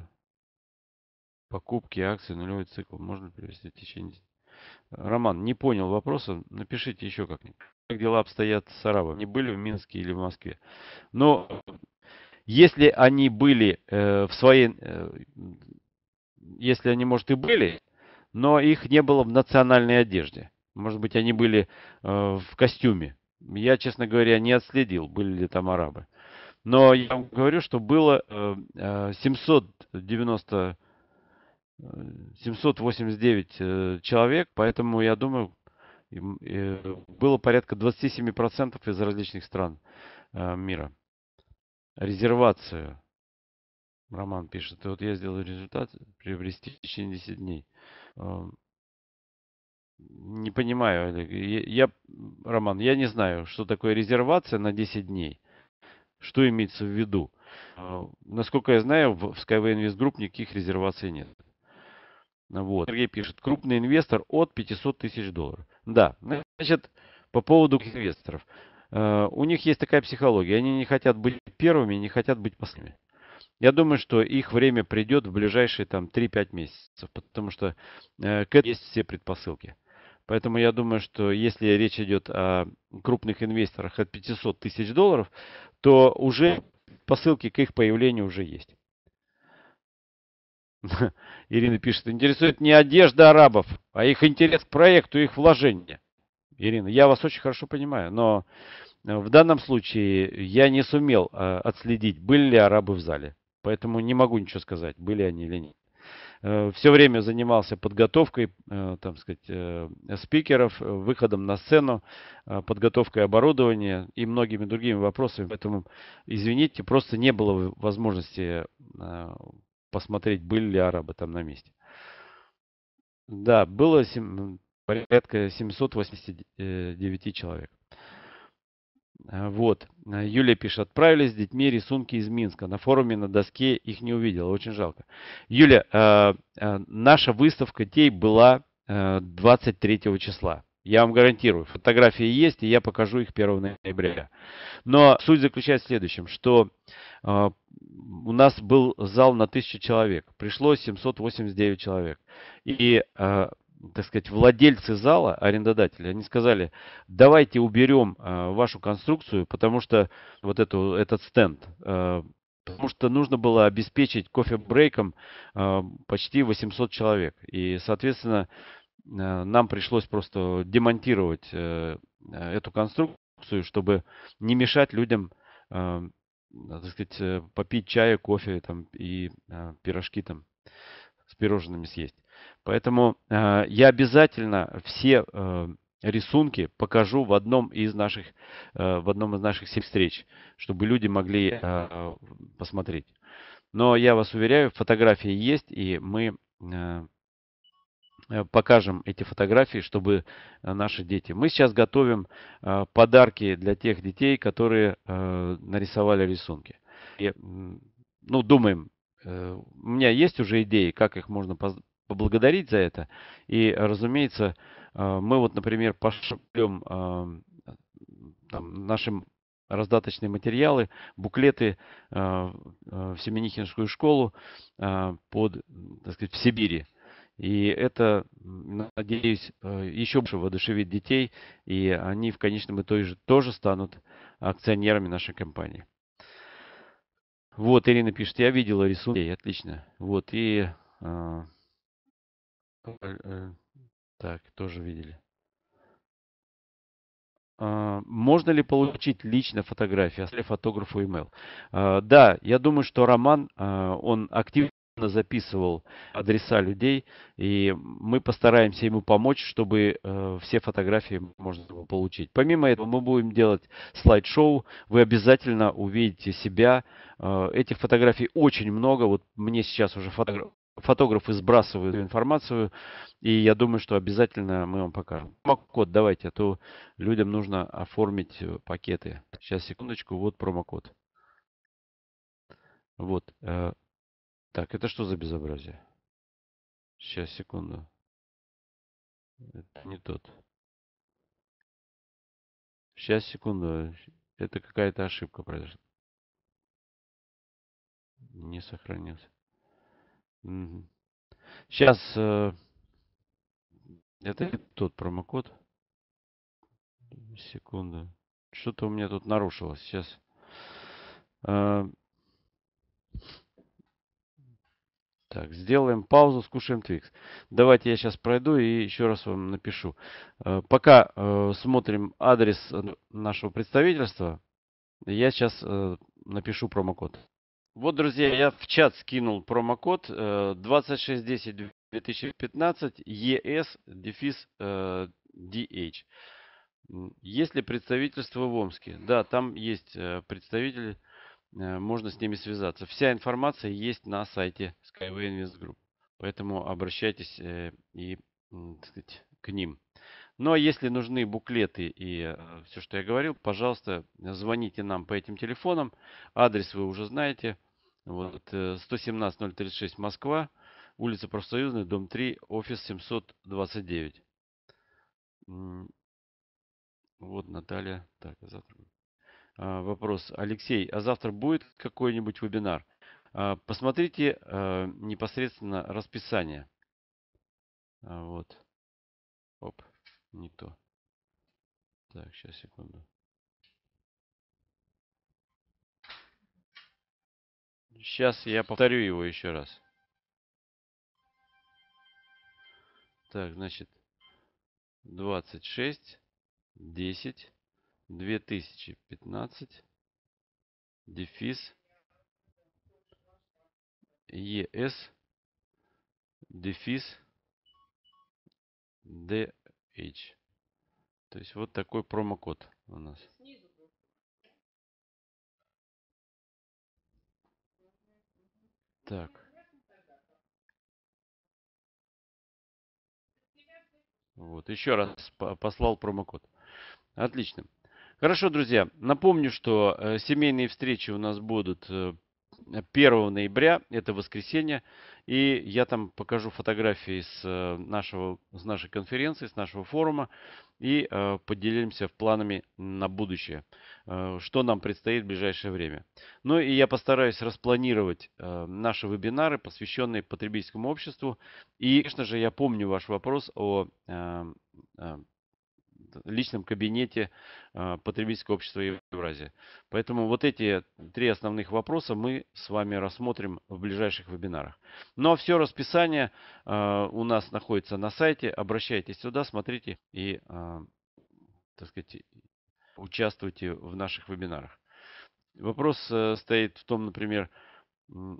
покупки акций нулевой цикл, можно перевести в течение... Роман, не понял вопроса, напишите еще как-нибудь. Как дела обстоят с арабами? Они были в Минске или в Москве? Но если они были э, в своей... Э, если они, может, и были, но их не было в национальной одежде. Может быть, они были э, в костюме. Я, честно говоря, не отследил, были ли там арабы. Но я вам говорю, что было 790, э, 789 э, э, человек, поэтому я думаю, было порядка 27% из различных стран мира. Резервацию. Роман пишет, и вот я сделал результат приобрести в течение 10 дней. Эм, не понимаю, Олег. Я, Роман, я не знаю, что такое резервация на 10 дней. Что имеется в виду? А, насколько я знаю, в Skyway Invest Group никаких резерваций нет. Вот. Сергей пишет, крупный инвестор от 500 тысяч долларов. Да, значит, по поводу инвесторов. А, у них есть такая психология, они не хотят быть первыми, не хотят быть последними. Я думаю, что их время придет в ближайшие там 3-5 месяцев, потому что э, к этому есть все предпосылки. Поэтому я думаю, что если речь идет о крупных инвесторах от 500 тысяч долларов, то уже посылки к их появлению уже есть. (laughs) Ирина пишет, интересует не одежда арабов, а их интерес к проекту, их вложение. Ирина, я вас очень хорошо понимаю, но э, в данном случае я не сумел э, отследить, были ли арабы в зале. Поэтому не могу ничего сказать, были они или нет. Э, все время занимался подготовкой, э, там сказать, э, спикеров, выходом на сцену, подготовкой оборудования и многими другими вопросами. Поэтому, извините, просто не было возможности посмотреть, были ли арабы там на месте. Да, было порядка 789 человек. А, вот. А, Юлия пишет, отправили с детьми рисунки из Минска. На форуме на доске их не увидела. Очень жалко. Юля, а, наша выставка тей была 23 числа. Я вам гарантирую, фотографии есть, и я покажу их 1 ноября. Но суть заключается в следующем, что э, у нас был зал на 1000 человек, пришло 789 человек. И э, так сказать, владельцы зала, арендодатели, они сказали, давайте уберем э, вашу конструкцию, потому что вот эту, этот стенд, э, потому что нужно было обеспечить кофе-брейком э, почти 800 человек. И, соответственно, э, нам пришлось просто демонтировать э, эту конструкцию, чтобы не мешать людям э, так сказать, э, попить чая, кофе там, и э, пирожки там с пирожными съесть. Поэтому э, я обязательно все э, рисунки покажу в одном из наших, э, в одном из наших встреч, чтобы люди могли посмотреть. Но я вас уверяю, фотографии есть, и мы покажем эти фотографии, чтобы наши дети. Мы сейчас готовим подарки для тех детей, которые нарисовали рисунки. И, ну, думаем, у меня есть уже идеи, как их можно поблагодарить за это. И, разумеется, э, мы вот, например, пошлем эм, там, нашим раздаточные материалы, буклеты э, в э, Семенихинскую школу э, под, так сказать, в Сибири. И это, надеюсь, еще больше воодушевит детей, и они в конечном итоге тоже станут акционерами нашей компании. Вот, Ирина пишет, я видела рисунки, отлично. Вот, и э, ну, э, э, так, тоже видели. А, можно ли получить лично фотографии, если фотографу email? А, да, я думаю, что Роман, а, он активно записывал адреса людей, и мы постараемся ему помочь, чтобы э, все фотографии можно было получить. Помимо этого, мы будем делать слайд-шоу, вы обязательно увидите себя. этих фотографий очень много, вот мне сейчас уже фотограф фотографы сбрасывают информацию, и я думаю, что обязательно мы вам покажем. Промокод давайте, а то людям нужно оформить э, пакеты. Сейчас, секундочку, вот промокод. Вот. Э, так, это что за безобразие? Сейчас, секунду. Это не тот. Сейчас, секунду. Это какая-то ошибка произошла. Не сохранился. Сейчас, э, это ли тот промокод? Секунду. Что-то у меня тут нарушилось. Сейчас. Э, так, сделаем паузу, скушаем Твикс. Давайте я сейчас пройду и еще раз вам напишу. Э, пока смотрим адрес нашего представительства, я сейчас напишу промокод. Вот, друзья, я в чат скинул промокод 2610 2015 ES дефис э, DH. Есть ли представительство в Омске? Да, там есть э, представители, э, можно с ними связаться. Вся информация есть на сайте Skyway Invest Group. Поэтому обращайтесь и сказать, к ним. Ну а если нужны буклеты и все, что я говорил, пожалуйста, звоните нам по этим телефонам. Адрес вы уже знаете – вот, 117-036 э, Москва, улица Профсоюзная, дом 3, офис 729. Вот Наталья. Так, а завтра а, Вопрос. Алексей, а завтра будет какой-нибудь вебинар? А, посмотрите а, непосредственно расписание. вот. Оп, не то. Так, сейчас, секунду. Сейчас я повторю его еще раз. Так, значит, 26, 10, 2015, дефис, ЕС, дефис, ДХ. То есть вот такой промокод у нас. Снизу. Так. Вот, еще раз послал промокод. Отлично. Хорошо, друзья. Напомню, что э, семейные встречи у нас будут 1 э, ноября, это воскресенье, и я там покажу фотографии с, э, нашего, с нашей конференции, с нашего форума, и поделимся планами на будущее. Э, что нам предстоит в ближайшее время. Ну и я постараюсь распланировать э, наши вебинары, посвященные потребительскому обществу. И, конечно же, я помню ваш вопрос о э, личном кабинете потребительского общества Евразии. Поэтому вот эти три основных вопроса мы с вами рассмотрим в ближайших вебинарах. Ну а все расписание у нас находится на сайте. Обращайтесь сюда, смотрите и, так сказать, участвуйте в наших вебинарах. Вопрос э, стоит в том, например, э,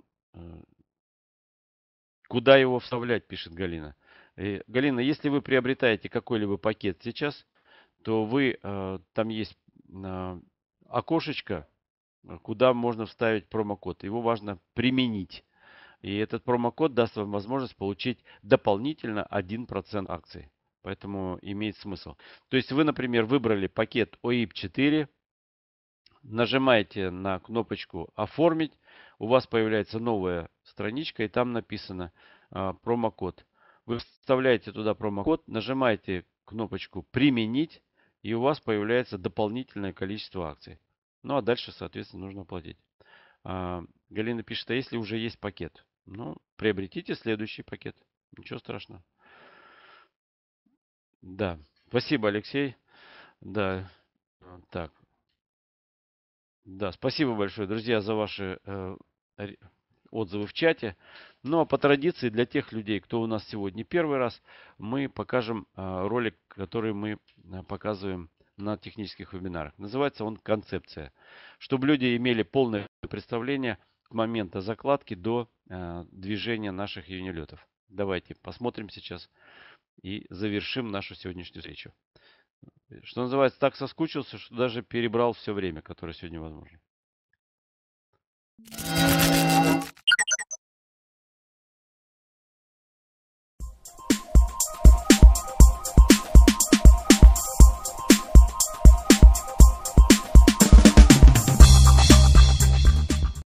куда его вставлять, пишет Галина. Галина, если вы приобретаете какой-либо пакет сейчас, то вы, э, там есть а, окошечко, куда можно вставить промокод. Его важно применить. И этот промокод даст вам возможность получить дополнительно 1% акций. Поэтому имеет смысл. То есть вы, например, выбрали пакет OIP4, нажимаете на кнопочку «Оформить», у вас появляется новая страничка, и там написано а, промокод. Вы вставляете туда промокод, нажимаете кнопочку «Применить», и у вас появляется дополнительное количество акций. Ну а дальше, соответственно, нужно платить. А, Галина пишет, а если уже есть пакет? Ну, приобретите следующий пакет. Ничего страшного. Да. Спасибо, Алексей. Да. А, так. Да, спасибо большое, друзья, за ваши э, отзывы в чате. Ну а по традиции для тех людей, кто у нас сегодня первый раз, мы покажем э, ролик, который мы э, показываем на технических вебинарах. Называется он «Концепция». Чтобы люди имели полное представление от момента закладки до э, движения наших юнилетов. Давайте посмотрим сейчас и завершим нашу сегодняшнюю встречу. Что называется, так соскучился, что даже перебрал все время, которое сегодня возможно.